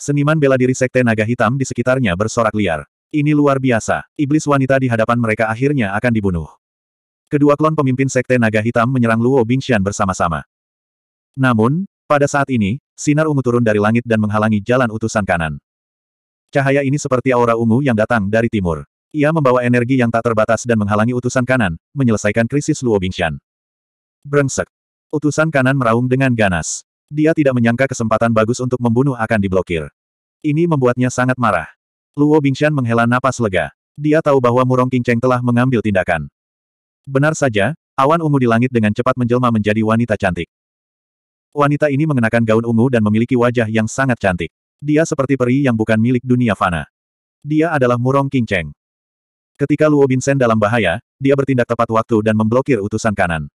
Seniman bela diri Sekte Naga Hitam di sekitarnya bersorak liar. Ini luar biasa, iblis wanita di hadapan mereka akhirnya akan dibunuh. Kedua klon pemimpin Sekte Naga Hitam menyerang Luo Bingxian bersama-sama. Namun, pada saat ini, sinar ungu turun dari langit dan menghalangi jalan utusan kanan. Cahaya ini seperti aura ungu yang datang dari timur. Ia membawa energi yang tak terbatas dan menghalangi utusan kanan, menyelesaikan krisis Luo Bingxian. Brengsek. Utusan kanan meraung dengan ganas. Dia tidak menyangka kesempatan bagus untuk membunuh akan diblokir. Ini membuatnya sangat marah. Luo Bingxian menghela napas lega. Dia tahu bahwa Murong Qingcheng telah mengambil tindakan. Benar saja, awan ungu di langit dengan cepat menjelma menjadi wanita cantik. Wanita ini mengenakan gaun ungu dan memiliki wajah yang sangat cantik. Dia seperti peri yang bukan milik dunia fana. Dia adalah Murong King Cheng. Ketika Luo Binsen dalam bahaya, dia bertindak tepat waktu dan memblokir utusan kanan.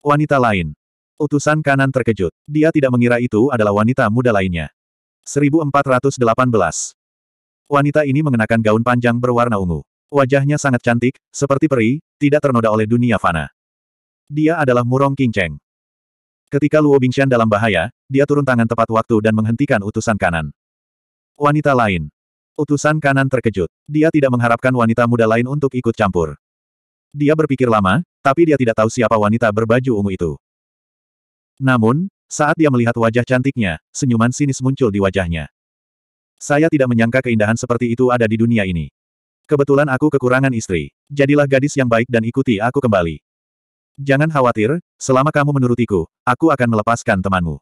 Wanita lain. Utusan kanan terkejut. Dia tidak mengira itu adalah wanita muda lainnya. 1418. Wanita ini mengenakan gaun panjang berwarna ungu. Wajahnya sangat cantik, seperti peri, tidak ternoda oleh dunia fana. Dia adalah Murong Qingcheng. Ketika Luo Bingshan dalam bahaya, dia turun tangan tepat waktu dan menghentikan utusan kanan. Wanita lain. Utusan kanan terkejut. Dia tidak mengharapkan wanita muda lain untuk ikut campur. Dia berpikir lama, tapi dia tidak tahu siapa wanita berbaju ungu itu. Namun, saat dia melihat wajah cantiknya, senyuman sinis muncul di wajahnya. Saya tidak menyangka keindahan seperti itu ada di dunia ini. Kebetulan aku kekurangan istri. Jadilah gadis yang baik dan ikuti aku kembali. Jangan khawatir, selama kamu menurutiku, aku akan melepaskan temanmu.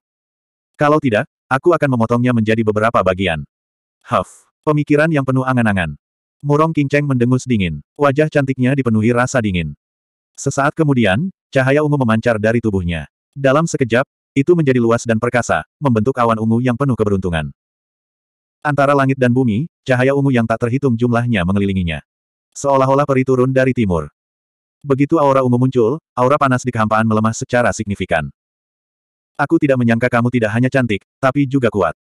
Kalau tidak, aku akan memotongnya menjadi beberapa bagian. Huff, pemikiran yang penuh angan-angan. Murong Kinceng mendengus dingin, wajah cantiknya dipenuhi rasa dingin. Sesaat kemudian, cahaya ungu memancar dari tubuhnya. Dalam sekejap, itu menjadi luas dan perkasa, membentuk awan ungu yang penuh keberuntungan. Antara langit dan bumi, cahaya ungu yang tak terhitung jumlahnya mengelilinginya. Seolah-olah peri turun dari timur. Begitu aura ungu muncul, aura panas di kehampaan melemah secara signifikan. Aku tidak menyangka kamu tidak hanya cantik, tapi juga kuat.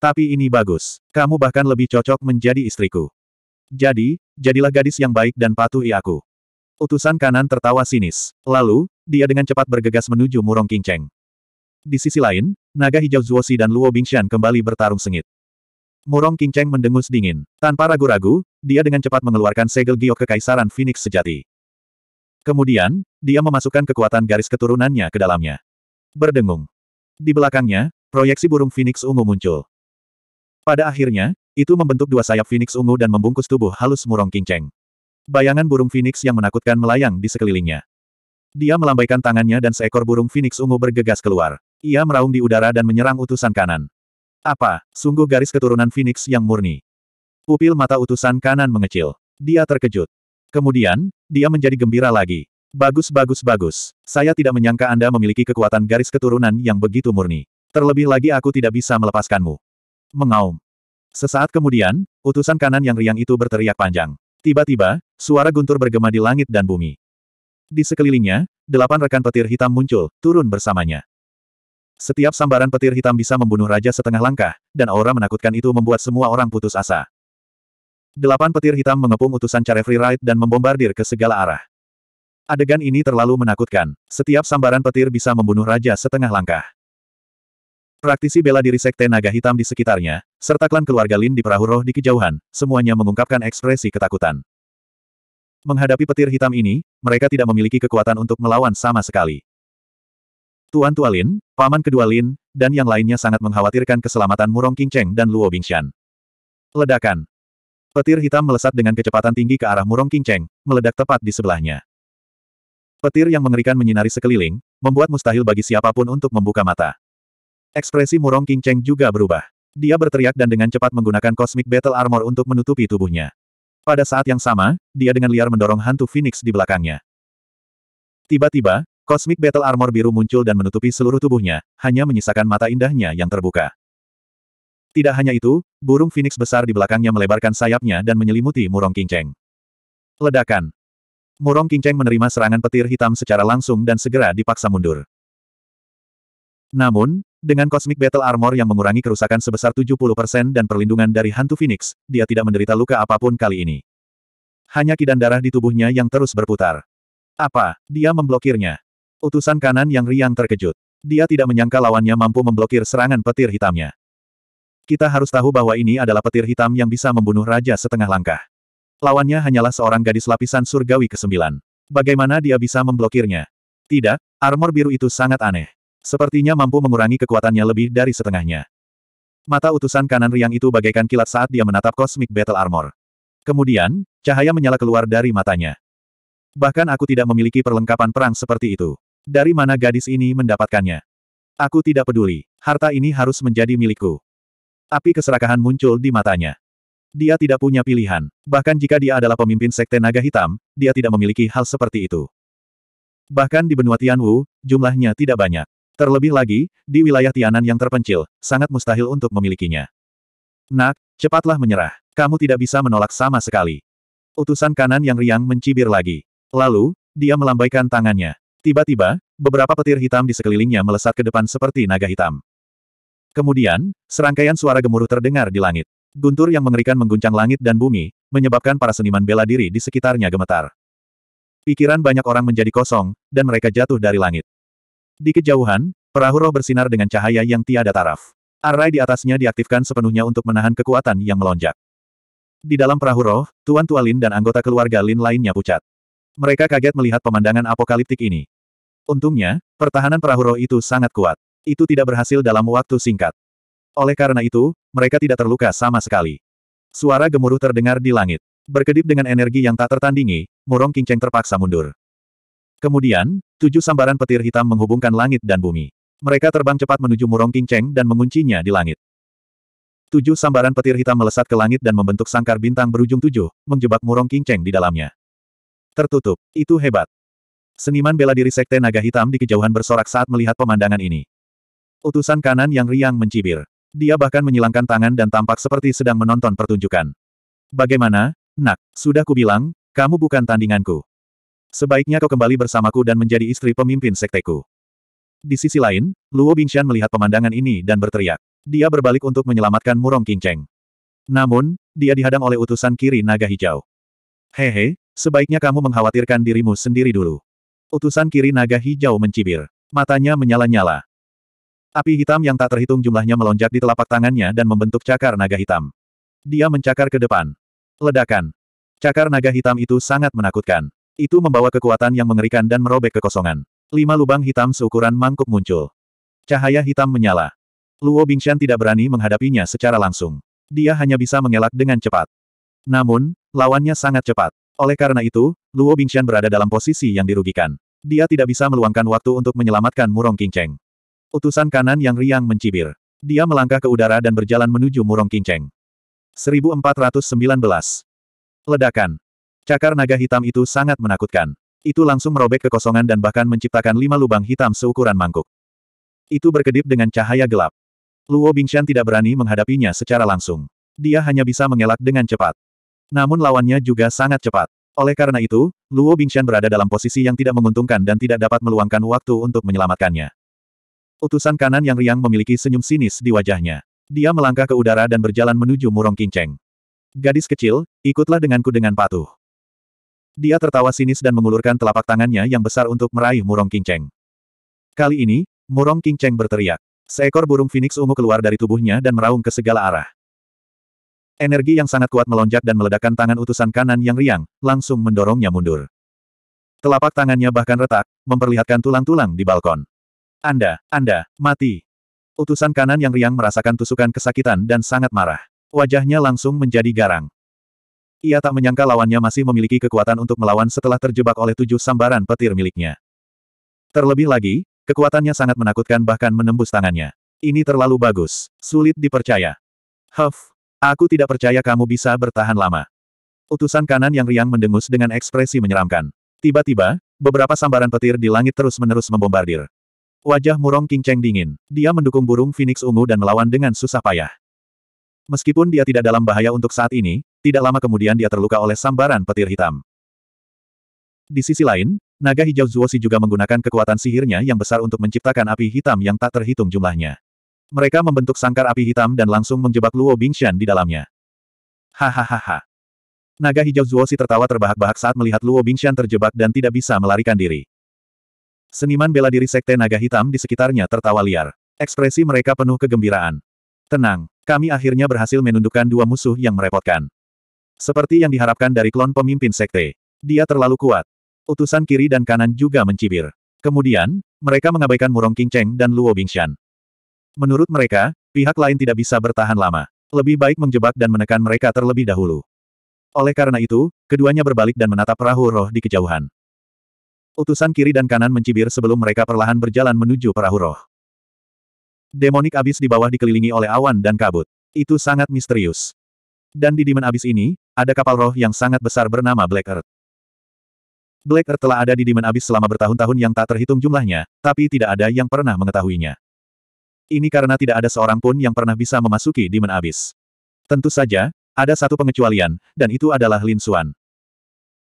Tapi ini bagus. Kamu bahkan lebih cocok menjadi istriku. Jadi, jadilah gadis yang baik dan patuhi aku. Utusan kanan tertawa sinis. Lalu, dia dengan cepat bergegas menuju Murong kinceng. Di sisi lain, naga hijau Zuosi dan Luo Bingshan kembali bertarung sengit. Murong King Cheng mendengus dingin. Tanpa ragu-ragu, dia dengan cepat mengeluarkan segel giok kekaisaran Phoenix sejati. Kemudian, dia memasukkan kekuatan garis keturunannya ke dalamnya. Berdengung. Di belakangnya, proyeksi burung Phoenix ungu muncul. Pada akhirnya, itu membentuk dua sayap Phoenix ungu dan membungkus tubuh halus Murong King Cheng. Bayangan burung Phoenix yang menakutkan melayang di sekelilingnya. Dia melambaikan tangannya dan seekor burung Phoenix ungu bergegas keluar. Ia meraung di udara dan menyerang utusan kanan. Apa, sungguh garis keturunan Phoenix yang murni. Pupil mata utusan kanan mengecil. Dia terkejut. Kemudian, dia menjadi gembira lagi. Bagus bagus bagus. Saya tidak menyangka Anda memiliki kekuatan garis keturunan yang begitu murni. Terlebih lagi aku tidak bisa melepaskanmu. Mengaum. Sesaat kemudian, utusan kanan yang riang itu berteriak panjang. Tiba-tiba, suara guntur bergema di langit dan bumi. Di sekelilingnya, delapan rekan petir hitam muncul, turun bersamanya. Setiap sambaran petir hitam bisa membunuh raja setengah langkah, dan aura menakutkan itu membuat semua orang putus asa. Delapan petir hitam mengepung utusan Carefree Ride dan membombardir ke segala arah. Adegan ini terlalu menakutkan. Setiap sambaran petir bisa membunuh raja setengah langkah. Praktisi bela diri sekte naga hitam di sekitarnya, serta klan keluarga Lin di perahu roh di kejauhan, semuanya mengungkapkan ekspresi ketakutan. Menghadapi petir hitam ini, mereka tidak memiliki kekuatan untuk melawan sama sekali. Tuan Tua Lin, paman kedua Lin, dan yang lainnya sangat mengkhawatirkan keselamatan Murong Qingcheng dan Luo Bingshan. Ledakan. Petir hitam melesat dengan kecepatan tinggi ke arah Murong Qingcheng, meledak tepat di sebelahnya. Petir yang mengerikan menyinari sekeliling, membuat mustahil bagi siapapun untuk membuka mata. Ekspresi Murong Qingcheng juga berubah. Dia berteriak dan dengan cepat menggunakan Cosmic Battle Armor untuk menutupi tubuhnya. Pada saat yang sama, dia dengan liar mendorong hantu Phoenix di belakangnya. Tiba-tiba, Cosmic Battle Armor biru muncul dan menutupi seluruh tubuhnya, hanya menyisakan mata indahnya yang terbuka. Tidak hanya itu, burung phoenix besar di belakangnya melebarkan sayapnya dan menyelimuti murong kinceng. Ledakan. Murong kinceng menerima serangan petir hitam secara langsung dan segera dipaksa mundur. Namun, dengan Cosmic Battle Armor yang mengurangi kerusakan sebesar 70% dan perlindungan dari hantu phoenix, dia tidak menderita luka apapun kali ini. Hanya kidan darah di tubuhnya yang terus berputar. Apa, dia memblokirnya? Utusan kanan yang riang terkejut. Dia tidak menyangka lawannya mampu memblokir serangan petir hitamnya. Kita harus tahu bahwa ini adalah petir hitam yang bisa membunuh raja setengah langkah. Lawannya hanyalah seorang gadis lapisan surgawi ke-9. Bagaimana dia bisa memblokirnya? Tidak, armor biru itu sangat aneh. Sepertinya mampu mengurangi kekuatannya lebih dari setengahnya. Mata utusan kanan riang itu bagaikan kilat saat dia menatap Cosmic Battle Armor. Kemudian, cahaya menyala keluar dari matanya. Bahkan aku tidak memiliki perlengkapan perang seperti itu. Dari mana gadis ini mendapatkannya? Aku tidak peduli. Harta ini harus menjadi milikku. Api keserakahan muncul di matanya. Dia tidak punya pilihan. Bahkan jika dia adalah pemimpin sekte naga hitam, dia tidak memiliki hal seperti itu. Bahkan di benua Tianwu, jumlahnya tidak banyak. Terlebih lagi, di wilayah Tianan yang terpencil, sangat mustahil untuk memilikinya. Nak, cepatlah menyerah. Kamu tidak bisa menolak sama sekali. Utusan kanan yang riang mencibir lagi. Lalu, dia melambaikan tangannya. Tiba-tiba, beberapa petir hitam di sekelilingnya melesat ke depan seperti naga hitam. Kemudian, serangkaian suara gemuruh terdengar di langit. Guntur yang mengerikan mengguncang langit dan bumi, menyebabkan para seniman bela diri di sekitarnya gemetar. Pikiran banyak orang menjadi kosong, dan mereka jatuh dari langit. Di kejauhan, perahu roh bersinar dengan cahaya yang tiada taraf. Array di atasnya diaktifkan sepenuhnya untuk menahan kekuatan yang melonjak. Di dalam perahu roh, Tuan Lin dan anggota keluarga Lin lainnya pucat. Mereka kaget melihat pemandangan apokaliptik ini. Untungnya, pertahanan perahu roh itu sangat kuat. Itu tidak berhasil dalam waktu singkat. Oleh karena itu, mereka tidak terluka sama sekali. Suara gemuruh terdengar di langit. Berkedip dengan energi yang tak tertandingi, Murong Kingcheng terpaksa mundur. Kemudian, tujuh sambaran petir hitam menghubungkan langit dan bumi. Mereka terbang cepat menuju Murong Kingcheng dan menguncinya di langit. Tujuh sambaran petir hitam melesat ke langit dan membentuk sangkar bintang berujung tujuh, menjebak Murong Kingcheng di dalamnya. Tertutup, itu hebat. Seniman bela diri Sekte Naga Hitam di kejauhan bersorak saat melihat pemandangan ini. Utusan kanan yang riang mencibir. Dia bahkan menyilangkan tangan dan tampak seperti sedang menonton pertunjukan. Bagaimana, nak? Sudah kubilang, kamu bukan tandinganku. Sebaiknya kau kembali bersamaku dan menjadi istri pemimpin sekteku. Di sisi lain, Luo Bingshan melihat pemandangan ini dan berteriak. Dia berbalik untuk menyelamatkan Murong Kingcheng. Namun, dia dihadang oleh utusan kiri naga hijau. Hehe, sebaiknya kamu mengkhawatirkan dirimu sendiri dulu. Utusan kiri naga hijau mencibir. Matanya menyala-nyala. Api hitam yang tak terhitung jumlahnya melonjak di telapak tangannya dan membentuk cakar naga hitam. Dia mencakar ke depan. Ledakan. Cakar naga hitam itu sangat menakutkan. Itu membawa kekuatan yang mengerikan dan merobek kekosongan. Lima lubang hitam seukuran mangkuk muncul. Cahaya hitam menyala. Luo Bingshan tidak berani menghadapinya secara langsung. Dia hanya bisa mengelak dengan cepat. Namun, lawannya sangat cepat. Oleh karena itu, Luo Bingxian berada dalam posisi yang dirugikan. Dia tidak bisa meluangkan waktu untuk menyelamatkan Murong Qingcheng. Utusan kanan yang riang mencibir. Dia melangkah ke udara dan berjalan menuju Murong Qingcheng. 1419. Ledakan. Cakar naga hitam itu sangat menakutkan. Itu langsung merobek kekosongan dan bahkan menciptakan lima lubang hitam seukuran mangkuk. Itu berkedip dengan cahaya gelap. Luo Bingshan tidak berani menghadapinya secara langsung. Dia hanya bisa mengelak dengan cepat. Namun lawannya juga sangat cepat. Oleh karena itu, Luo Bingshan berada dalam posisi yang tidak menguntungkan dan tidak dapat meluangkan waktu untuk menyelamatkannya. Utusan kanan yang riang memiliki senyum sinis di wajahnya. Dia melangkah ke udara dan berjalan menuju Murong Kinceng. Gadis kecil, ikutlah denganku dengan patuh. Dia tertawa sinis dan mengulurkan telapak tangannya yang besar untuk meraih Murong Kinceng. Kali ini, Murong Kinceng berteriak. Seekor burung phoenix ungu keluar dari tubuhnya dan meraung ke segala arah. Energi yang sangat kuat melonjak dan meledakkan tangan utusan kanan yang riang, langsung mendorongnya mundur. Telapak tangannya bahkan retak, memperlihatkan tulang-tulang di balkon. Anda, Anda, mati. Utusan kanan yang riang merasakan tusukan kesakitan dan sangat marah. Wajahnya langsung menjadi garang. Ia tak menyangka lawannya masih memiliki kekuatan untuk melawan setelah terjebak oleh tujuh sambaran petir miliknya. Terlebih lagi, kekuatannya sangat menakutkan bahkan menembus tangannya. Ini terlalu bagus, sulit dipercaya. Huff, Aku tidak percaya kamu bisa bertahan lama. Utusan kanan yang riang mendengus dengan ekspresi menyeramkan. Tiba-tiba, beberapa sambaran petir di langit terus-menerus membombardir. Wajah Murong Kingcheng dingin. Dia mendukung burung Phoenix ungu dan melawan dengan susah payah. Meskipun dia tidak dalam bahaya untuk saat ini, tidak lama kemudian dia terluka oleh sambaran petir hitam. Di sisi lain, naga hijau Zuosi juga menggunakan kekuatan sihirnya yang besar untuk menciptakan api hitam yang tak terhitung jumlahnya. Mereka membentuk sangkar api hitam dan langsung menjebak Luo Bingshan di dalamnya. Hahaha. Naga hijau Zuo Si tertawa terbahak-bahak saat melihat Luo Bingshan terjebak dan tidak bisa melarikan diri. Seniman bela diri Sekte Naga Hitam di sekitarnya tertawa liar. Ekspresi mereka penuh kegembiraan. Tenang, kami akhirnya berhasil menundukkan dua musuh yang merepotkan. Seperti yang diharapkan dari klon pemimpin Sekte. Dia terlalu kuat. Utusan kiri dan kanan juga mencibir. Kemudian, mereka mengabaikan Murong King Cheng dan Luo Bingshan. Menurut mereka, pihak lain tidak bisa bertahan lama. Lebih baik menjebak dan menekan mereka terlebih dahulu. Oleh karena itu, keduanya berbalik dan menatap perahu roh di kejauhan. Utusan kiri dan kanan mencibir sebelum mereka perlahan berjalan menuju perahu roh. Demonik abis di bawah dikelilingi oleh awan dan kabut. Itu sangat misterius. Dan di dimen abis ini, ada kapal roh yang sangat besar bernama Black Earth. Black Earth telah ada di Dimen Abis selama bertahun-tahun yang tak terhitung jumlahnya, tapi tidak ada yang pernah mengetahuinya. Ini karena tidak ada seorang pun yang pernah bisa memasuki Demon Abyss. Tentu saja, ada satu pengecualian, dan itu adalah Lin Xuan.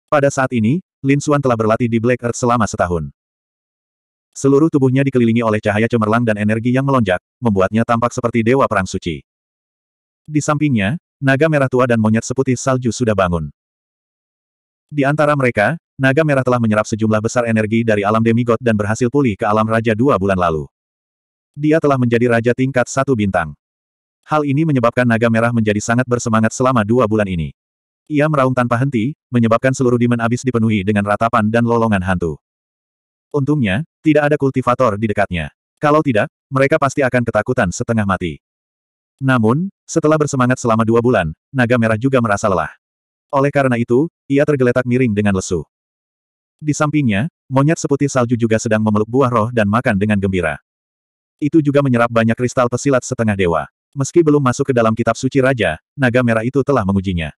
Pada saat ini, Lin Xuan telah berlatih di Black Earth selama setahun. Seluruh tubuhnya dikelilingi oleh cahaya cemerlang dan energi yang melonjak, membuatnya tampak seperti dewa perang suci. Di sampingnya, naga merah tua dan monyet seputih salju sudah bangun. Di antara mereka, naga merah telah menyerap sejumlah besar energi dari alam demigod dan berhasil pulih ke alam raja dua bulan lalu. Dia telah menjadi raja tingkat satu bintang. Hal ini menyebabkan naga merah menjadi sangat bersemangat selama dua bulan ini. Ia meraung tanpa henti, menyebabkan seluruh dimen abis dipenuhi dengan ratapan dan lolongan hantu. Untungnya, tidak ada kultivator di dekatnya. Kalau tidak, mereka pasti akan ketakutan setengah mati. Namun, setelah bersemangat selama dua bulan, naga merah juga merasa lelah. Oleh karena itu, ia tergeletak miring dengan lesu. Di sampingnya, monyet seputih salju juga sedang memeluk buah roh dan makan dengan gembira. Itu juga menyerap banyak kristal pesilat setengah dewa. Meski belum masuk ke dalam kitab suci raja, naga merah itu telah mengujinya.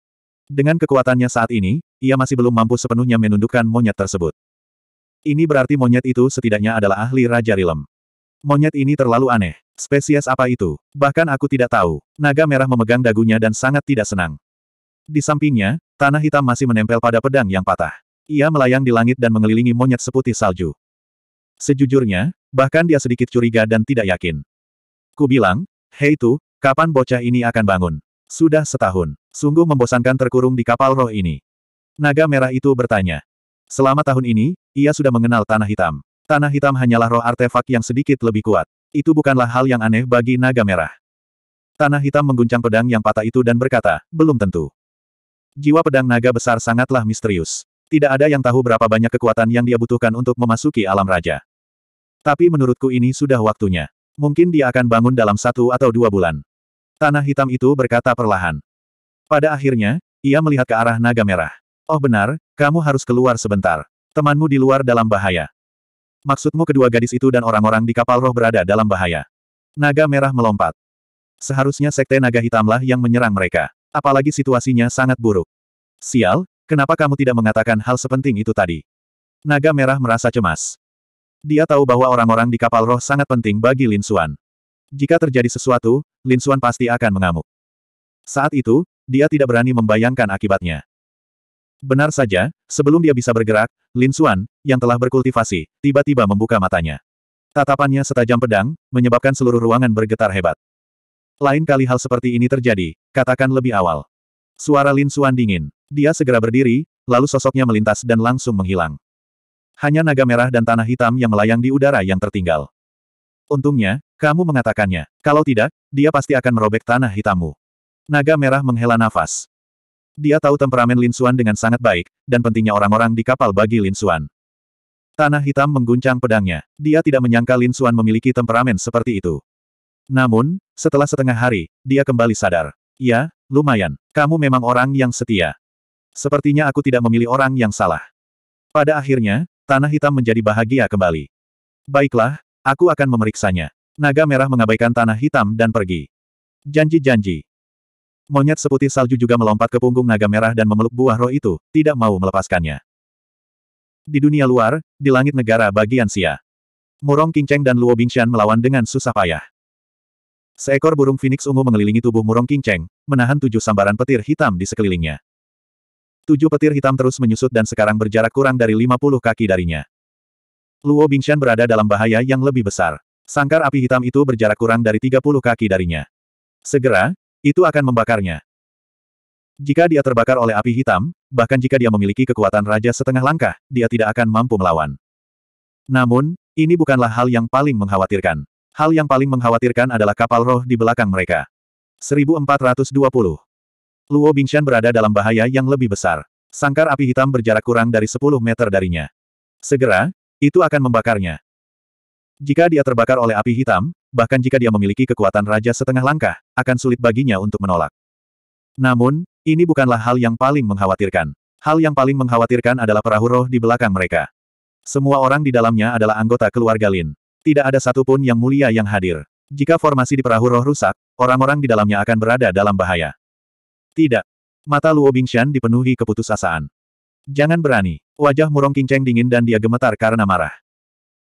Dengan kekuatannya saat ini, ia masih belum mampu sepenuhnya menundukkan monyet tersebut. Ini berarti monyet itu setidaknya adalah ahli Raja Rilem. Monyet ini terlalu aneh. Spesies apa itu? Bahkan aku tidak tahu. Naga merah memegang dagunya dan sangat tidak senang. Di sampingnya, tanah hitam masih menempel pada pedang yang patah. Ia melayang di langit dan mengelilingi monyet seputih salju. Sejujurnya, Bahkan dia sedikit curiga dan tidak yakin. Ku bilang, hei itu, kapan bocah ini akan bangun? Sudah setahun. Sungguh membosankan terkurung di kapal roh ini. Naga merah itu bertanya. Selama tahun ini, ia sudah mengenal Tanah Hitam. Tanah Hitam hanyalah roh artefak yang sedikit lebih kuat. Itu bukanlah hal yang aneh bagi naga merah. Tanah Hitam mengguncang pedang yang patah itu dan berkata, belum tentu. Jiwa pedang naga besar sangatlah misterius. Tidak ada yang tahu berapa banyak kekuatan yang dia butuhkan untuk memasuki alam raja. Tapi menurutku ini sudah waktunya. Mungkin dia akan bangun dalam satu atau dua bulan. Tanah hitam itu berkata perlahan. Pada akhirnya, ia melihat ke arah naga merah. Oh benar, kamu harus keluar sebentar. Temanmu di luar dalam bahaya. Maksudmu kedua gadis itu dan orang-orang di kapal roh berada dalam bahaya. Naga merah melompat. Seharusnya sekte naga hitamlah yang menyerang mereka. Apalagi situasinya sangat buruk. Sial, kenapa kamu tidak mengatakan hal sepenting itu tadi? Naga merah merasa cemas. Dia tahu bahwa orang-orang di kapal roh sangat penting bagi Lin Xuan. Jika terjadi sesuatu, Lin Xuan pasti akan mengamuk. Saat itu, dia tidak berani membayangkan akibatnya. Benar saja, sebelum dia bisa bergerak, Lin Xuan, yang telah berkultivasi, tiba-tiba membuka matanya. Tatapannya setajam pedang, menyebabkan seluruh ruangan bergetar hebat. Lain kali hal seperti ini terjadi, katakan lebih awal. Suara Lin Xuan dingin. Dia segera berdiri, lalu sosoknya melintas dan langsung menghilang. Hanya naga merah dan tanah hitam yang melayang di udara yang tertinggal. Untungnya, kamu mengatakannya. Kalau tidak, dia pasti akan merobek tanah hitammu. Naga merah menghela nafas. Dia tahu temperamen Lin Xuan dengan sangat baik, dan pentingnya orang-orang di kapal bagi Lin Xuan. Tanah hitam mengguncang pedangnya. Dia tidak menyangka Lin Xuan memiliki temperamen seperti itu. Namun, setelah setengah hari, dia kembali sadar. Ya, lumayan. Kamu memang orang yang setia. Sepertinya aku tidak memilih orang yang salah. Pada akhirnya, Tanah hitam menjadi bahagia kembali. Baiklah, aku akan memeriksanya. Naga merah mengabaikan tanah hitam dan pergi. Janji-janji. Monyet seputih salju juga melompat ke punggung naga merah dan memeluk buah roh itu, tidak mau melepaskannya. Di dunia luar, di langit negara bagian Sia. Murong Kingcheng dan Luo Bingshan melawan dengan susah payah. Seekor burung phoenix ungu mengelilingi tubuh Murong Kingcheng, menahan tujuh sambaran petir hitam di sekelilingnya. Tujuh petir hitam terus menyusut dan sekarang berjarak kurang dari 50 kaki darinya. Luo Bingshan berada dalam bahaya yang lebih besar. Sangkar api hitam itu berjarak kurang dari 30 kaki darinya. Segera, itu akan membakarnya. Jika dia terbakar oleh api hitam, bahkan jika dia memiliki kekuatan raja setengah langkah, dia tidak akan mampu melawan. Namun, ini bukanlah hal yang paling mengkhawatirkan. Hal yang paling mengkhawatirkan adalah kapal roh di belakang mereka. 1420 Luo Bingshan berada dalam bahaya yang lebih besar. Sangkar api hitam berjarak kurang dari 10 meter darinya. Segera, itu akan membakarnya. Jika dia terbakar oleh api hitam, bahkan jika dia memiliki kekuatan raja setengah langkah, akan sulit baginya untuk menolak. Namun, ini bukanlah hal yang paling mengkhawatirkan. Hal yang paling mengkhawatirkan adalah perahu roh di belakang mereka. Semua orang di dalamnya adalah anggota keluarga Lin. Tidak ada satupun yang mulia yang hadir. Jika formasi di perahu roh rusak, orang-orang di dalamnya akan berada dalam bahaya. Tidak. Mata Luo Bingshan dipenuhi keputusasaan. Jangan berani. Wajah Murong Kinceng dingin dan dia gemetar karena marah.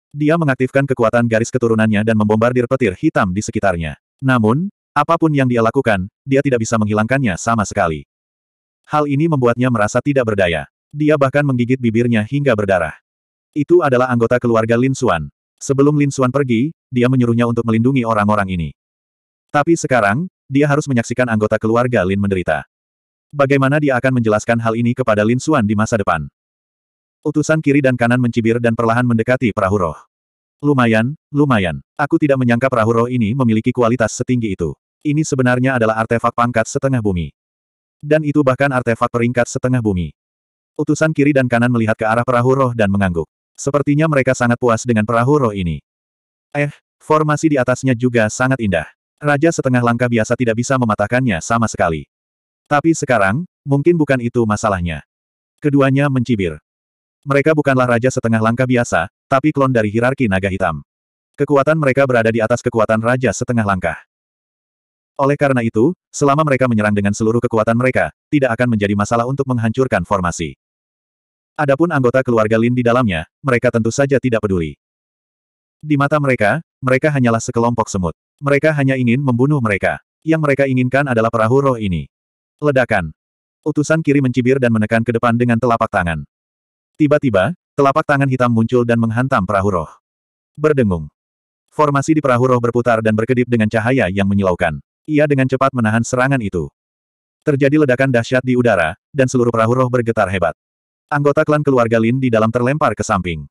Dia mengaktifkan kekuatan garis keturunannya dan membombardir petir hitam di sekitarnya. Namun, apapun yang dia lakukan, dia tidak bisa menghilangkannya sama sekali. Hal ini membuatnya merasa tidak berdaya. Dia bahkan menggigit bibirnya hingga berdarah. Itu adalah anggota keluarga Lin Suan. Sebelum Lin Suan pergi, dia menyuruhnya untuk melindungi orang-orang ini. Tapi sekarang, dia harus menyaksikan anggota keluarga Lin menderita. Bagaimana dia akan menjelaskan hal ini kepada Lin Xuan di masa depan? Utusan kiri dan kanan mencibir dan perlahan mendekati perahu roh. Lumayan, lumayan. Aku tidak menyangka perahu roh ini memiliki kualitas setinggi itu. Ini sebenarnya adalah artefak pangkat setengah bumi. Dan itu bahkan artefak peringkat setengah bumi. Utusan kiri dan kanan melihat ke arah perahu roh dan mengangguk. Sepertinya mereka sangat puas dengan perahu roh ini. Eh, formasi di atasnya juga sangat indah. Raja setengah langkah biasa tidak bisa mematahkannya sama sekali. Tapi sekarang, mungkin bukan itu masalahnya. Keduanya mencibir. Mereka bukanlah raja setengah langkah biasa, tapi klon dari hierarki naga hitam. Kekuatan mereka berada di atas kekuatan raja setengah langkah. Oleh karena itu, selama mereka menyerang dengan seluruh kekuatan mereka, tidak akan menjadi masalah untuk menghancurkan formasi. Adapun anggota keluarga Lin di dalamnya, mereka tentu saja tidak peduli. Di mata mereka, mereka hanyalah sekelompok semut. Mereka hanya ingin membunuh mereka. Yang mereka inginkan adalah perahu roh ini. Ledakan. Utusan kiri mencibir dan menekan ke depan dengan telapak tangan. Tiba-tiba, telapak tangan hitam muncul dan menghantam perahu roh. Berdengung. Formasi di perahu roh berputar dan berkedip dengan cahaya yang menyilaukan. Ia dengan cepat menahan serangan itu. Terjadi ledakan dahsyat di udara, dan seluruh perahu roh bergetar hebat. Anggota klan keluarga Lin di dalam terlempar ke samping.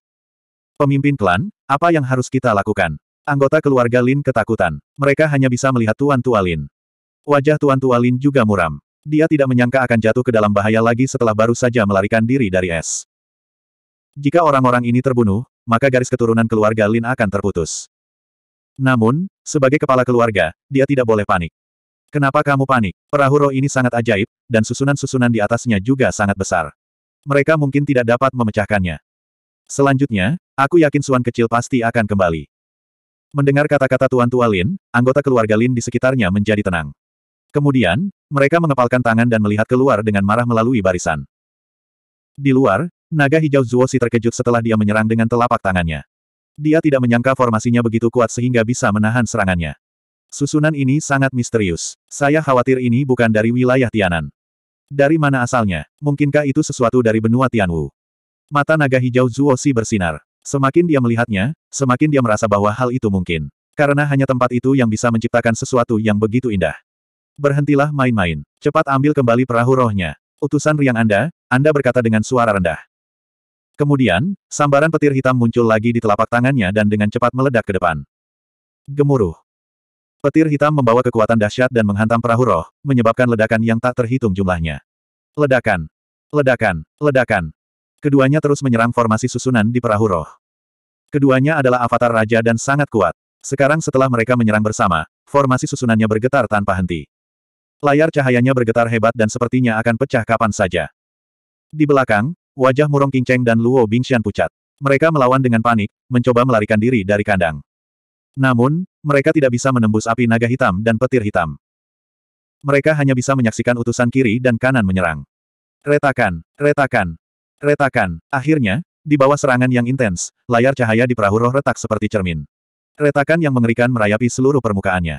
Pemimpin klan, apa yang harus kita lakukan? Anggota keluarga Lin ketakutan. Mereka hanya bisa melihat Tuan Tua Lin. Wajah Tuan Tua Lin juga muram. Dia tidak menyangka akan jatuh ke dalam bahaya lagi setelah baru saja melarikan diri dari es. Jika orang-orang ini terbunuh, maka garis keturunan keluarga Lin akan terputus. Namun, sebagai kepala keluarga, dia tidak boleh panik. Kenapa kamu panik? Perahu roh ini sangat ajaib, dan susunan-susunan di atasnya juga sangat besar. Mereka mungkin tidak dapat memecahkannya. Selanjutnya, aku yakin Suan kecil pasti akan kembali. Mendengar kata-kata Tuan Tua Lin, anggota keluarga Lin di sekitarnya menjadi tenang. Kemudian, mereka mengepalkan tangan dan melihat keluar dengan marah melalui barisan. Di luar, naga hijau Zuosi terkejut setelah dia menyerang dengan telapak tangannya. Dia tidak menyangka formasinya begitu kuat sehingga bisa menahan serangannya. Susunan ini sangat misterius. Saya khawatir ini bukan dari wilayah Tianan. Dari mana asalnya? Mungkinkah itu sesuatu dari benua Tianwu? Mata naga hijau Zuosi bersinar. Semakin dia melihatnya, semakin dia merasa bahwa hal itu mungkin. Karena hanya tempat itu yang bisa menciptakan sesuatu yang begitu indah. Berhentilah main-main. Cepat ambil kembali perahu rohnya. Utusan riang Anda, Anda berkata dengan suara rendah. Kemudian, sambaran petir hitam muncul lagi di telapak tangannya dan dengan cepat meledak ke depan. Gemuruh. Petir hitam membawa kekuatan dahsyat dan menghantam perahu roh, menyebabkan ledakan yang tak terhitung jumlahnya. Ledakan. Ledakan. Ledakan. Keduanya terus menyerang formasi susunan di perahu roh. Keduanya adalah avatar raja dan sangat kuat. Sekarang setelah mereka menyerang bersama, formasi susunannya bergetar tanpa henti. Layar cahayanya bergetar hebat dan sepertinya akan pecah kapan saja. Di belakang, wajah Murong Kingceng dan Luo Bingxian pucat. Mereka melawan dengan panik, mencoba melarikan diri dari kandang. Namun, mereka tidak bisa menembus api naga hitam dan petir hitam. Mereka hanya bisa menyaksikan utusan kiri dan kanan menyerang. Retakan, retakan, Retakan. Akhirnya, di bawah serangan yang intens, layar cahaya di perahu roh retak seperti cermin. Retakan yang mengerikan merayapi seluruh permukaannya.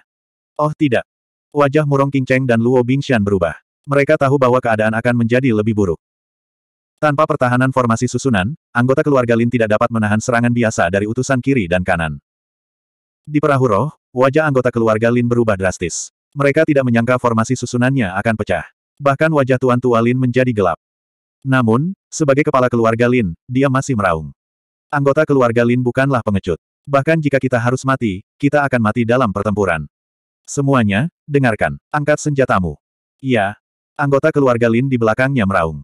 Oh tidak. Wajah Murong Qingcheng dan Luo Xian berubah. Mereka tahu bahwa keadaan akan menjadi lebih buruk. Tanpa pertahanan formasi susunan, anggota keluarga Lin tidak dapat menahan serangan biasa dari utusan kiri dan kanan. Di perahu roh, wajah anggota keluarga Lin berubah drastis. Mereka tidak menyangka formasi susunannya akan pecah. Bahkan wajah Tuan Tua Lin menjadi gelap. Namun, sebagai kepala keluarga Lin, dia masih meraung. Anggota keluarga Lin bukanlah pengecut. Bahkan jika kita harus mati, kita akan mati dalam pertempuran. Semuanya, dengarkan. Angkat senjatamu. Iya. Anggota keluarga Lin di belakangnya meraung.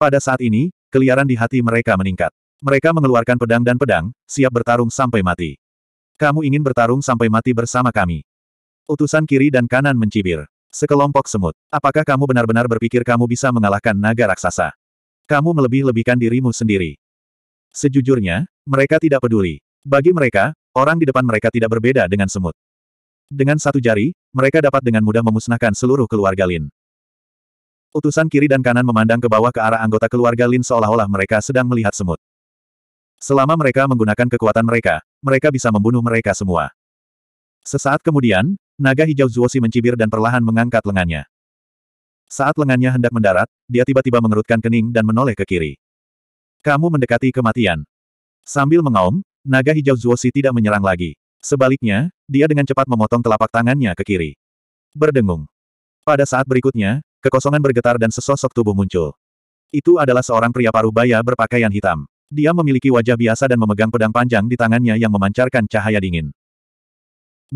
Pada saat ini, keliaran di hati mereka meningkat. Mereka mengeluarkan pedang dan pedang, siap bertarung sampai mati. Kamu ingin bertarung sampai mati bersama kami. Utusan kiri dan kanan mencibir. Sekelompok semut. Apakah kamu benar-benar berpikir kamu bisa mengalahkan naga raksasa? Kamu melebih-lebihkan dirimu sendiri. Sejujurnya, mereka tidak peduli. Bagi mereka, orang di depan mereka tidak berbeda dengan semut. Dengan satu jari, mereka dapat dengan mudah memusnahkan seluruh keluarga Lin. Utusan kiri dan kanan memandang ke bawah ke arah anggota keluarga Lin seolah-olah mereka sedang melihat semut. Selama mereka menggunakan kekuatan mereka, mereka bisa membunuh mereka semua. Sesaat kemudian, naga hijau Zuosi mencibir dan perlahan mengangkat lengannya. Saat lengannya hendak mendarat, dia tiba-tiba mengerutkan kening dan menoleh ke kiri. Kamu mendekati kematian. Sambil mengaum, naga hijau Zuosi tidak menyerang lagi. Sebaliknya, dia dengan cepat memotong telapak tangannya ke kiri. Berdengung. Pada saat berikutnya, kekosongan bergetar dan sesosok tubuh muncul. Itu adalah seorang pria paruh baya berpakaian hitam. Dia memiliki wajah biasa dan memegang pedang panjang di tangannya yang memancarkan cahaya dingin.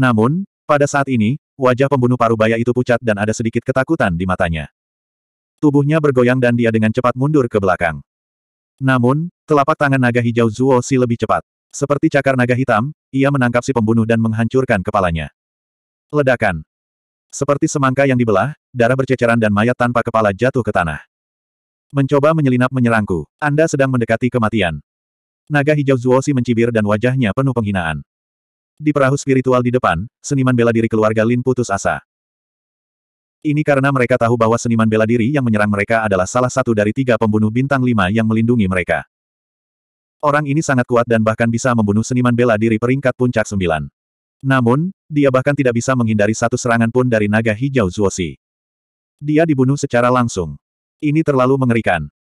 Namun, pada saat ini, Wajah pembunuh parubaya itu pucat dan ada sedikit ketakutan di matanya. Tubuhnya bergoyang dan dia dengan cepat mundur ke belakang. Namun, telapak tangan naga hijau Zuo Si lebih cepat. Seperti cakar naga hitam, ia menangkap si pembunuh dan menghancurkan kepalanya. Ledakan. Seperti semangka yang dibelah, darah berceceran dan mayat tanpa kepala jatuh ke tanah. Mencoba menyelinap menyerangku, Anda sedang mendekati kematian. Naga hijau zuo si mencibir dan wajahnya penuh penghinaan. Di perahu spiritual di depan, seniman bela diri keluarga Lin putus asa. Ini karena mereka tahu bahwa seniman bela diri yang menyerang mereka adalah salah satu dari tiga pembunuh bintang lima yang melindungi mereka. Orang ini sangat kuat dan bahkan bisa membunuh seniman bela diri peringkat puncak sembilan. Namun, dia bahkan tidak bisa menghindari satu serangan pun dari naga hijau Zuosi. Dia dibunuh secara langsung. Ini terlalu mengerikan.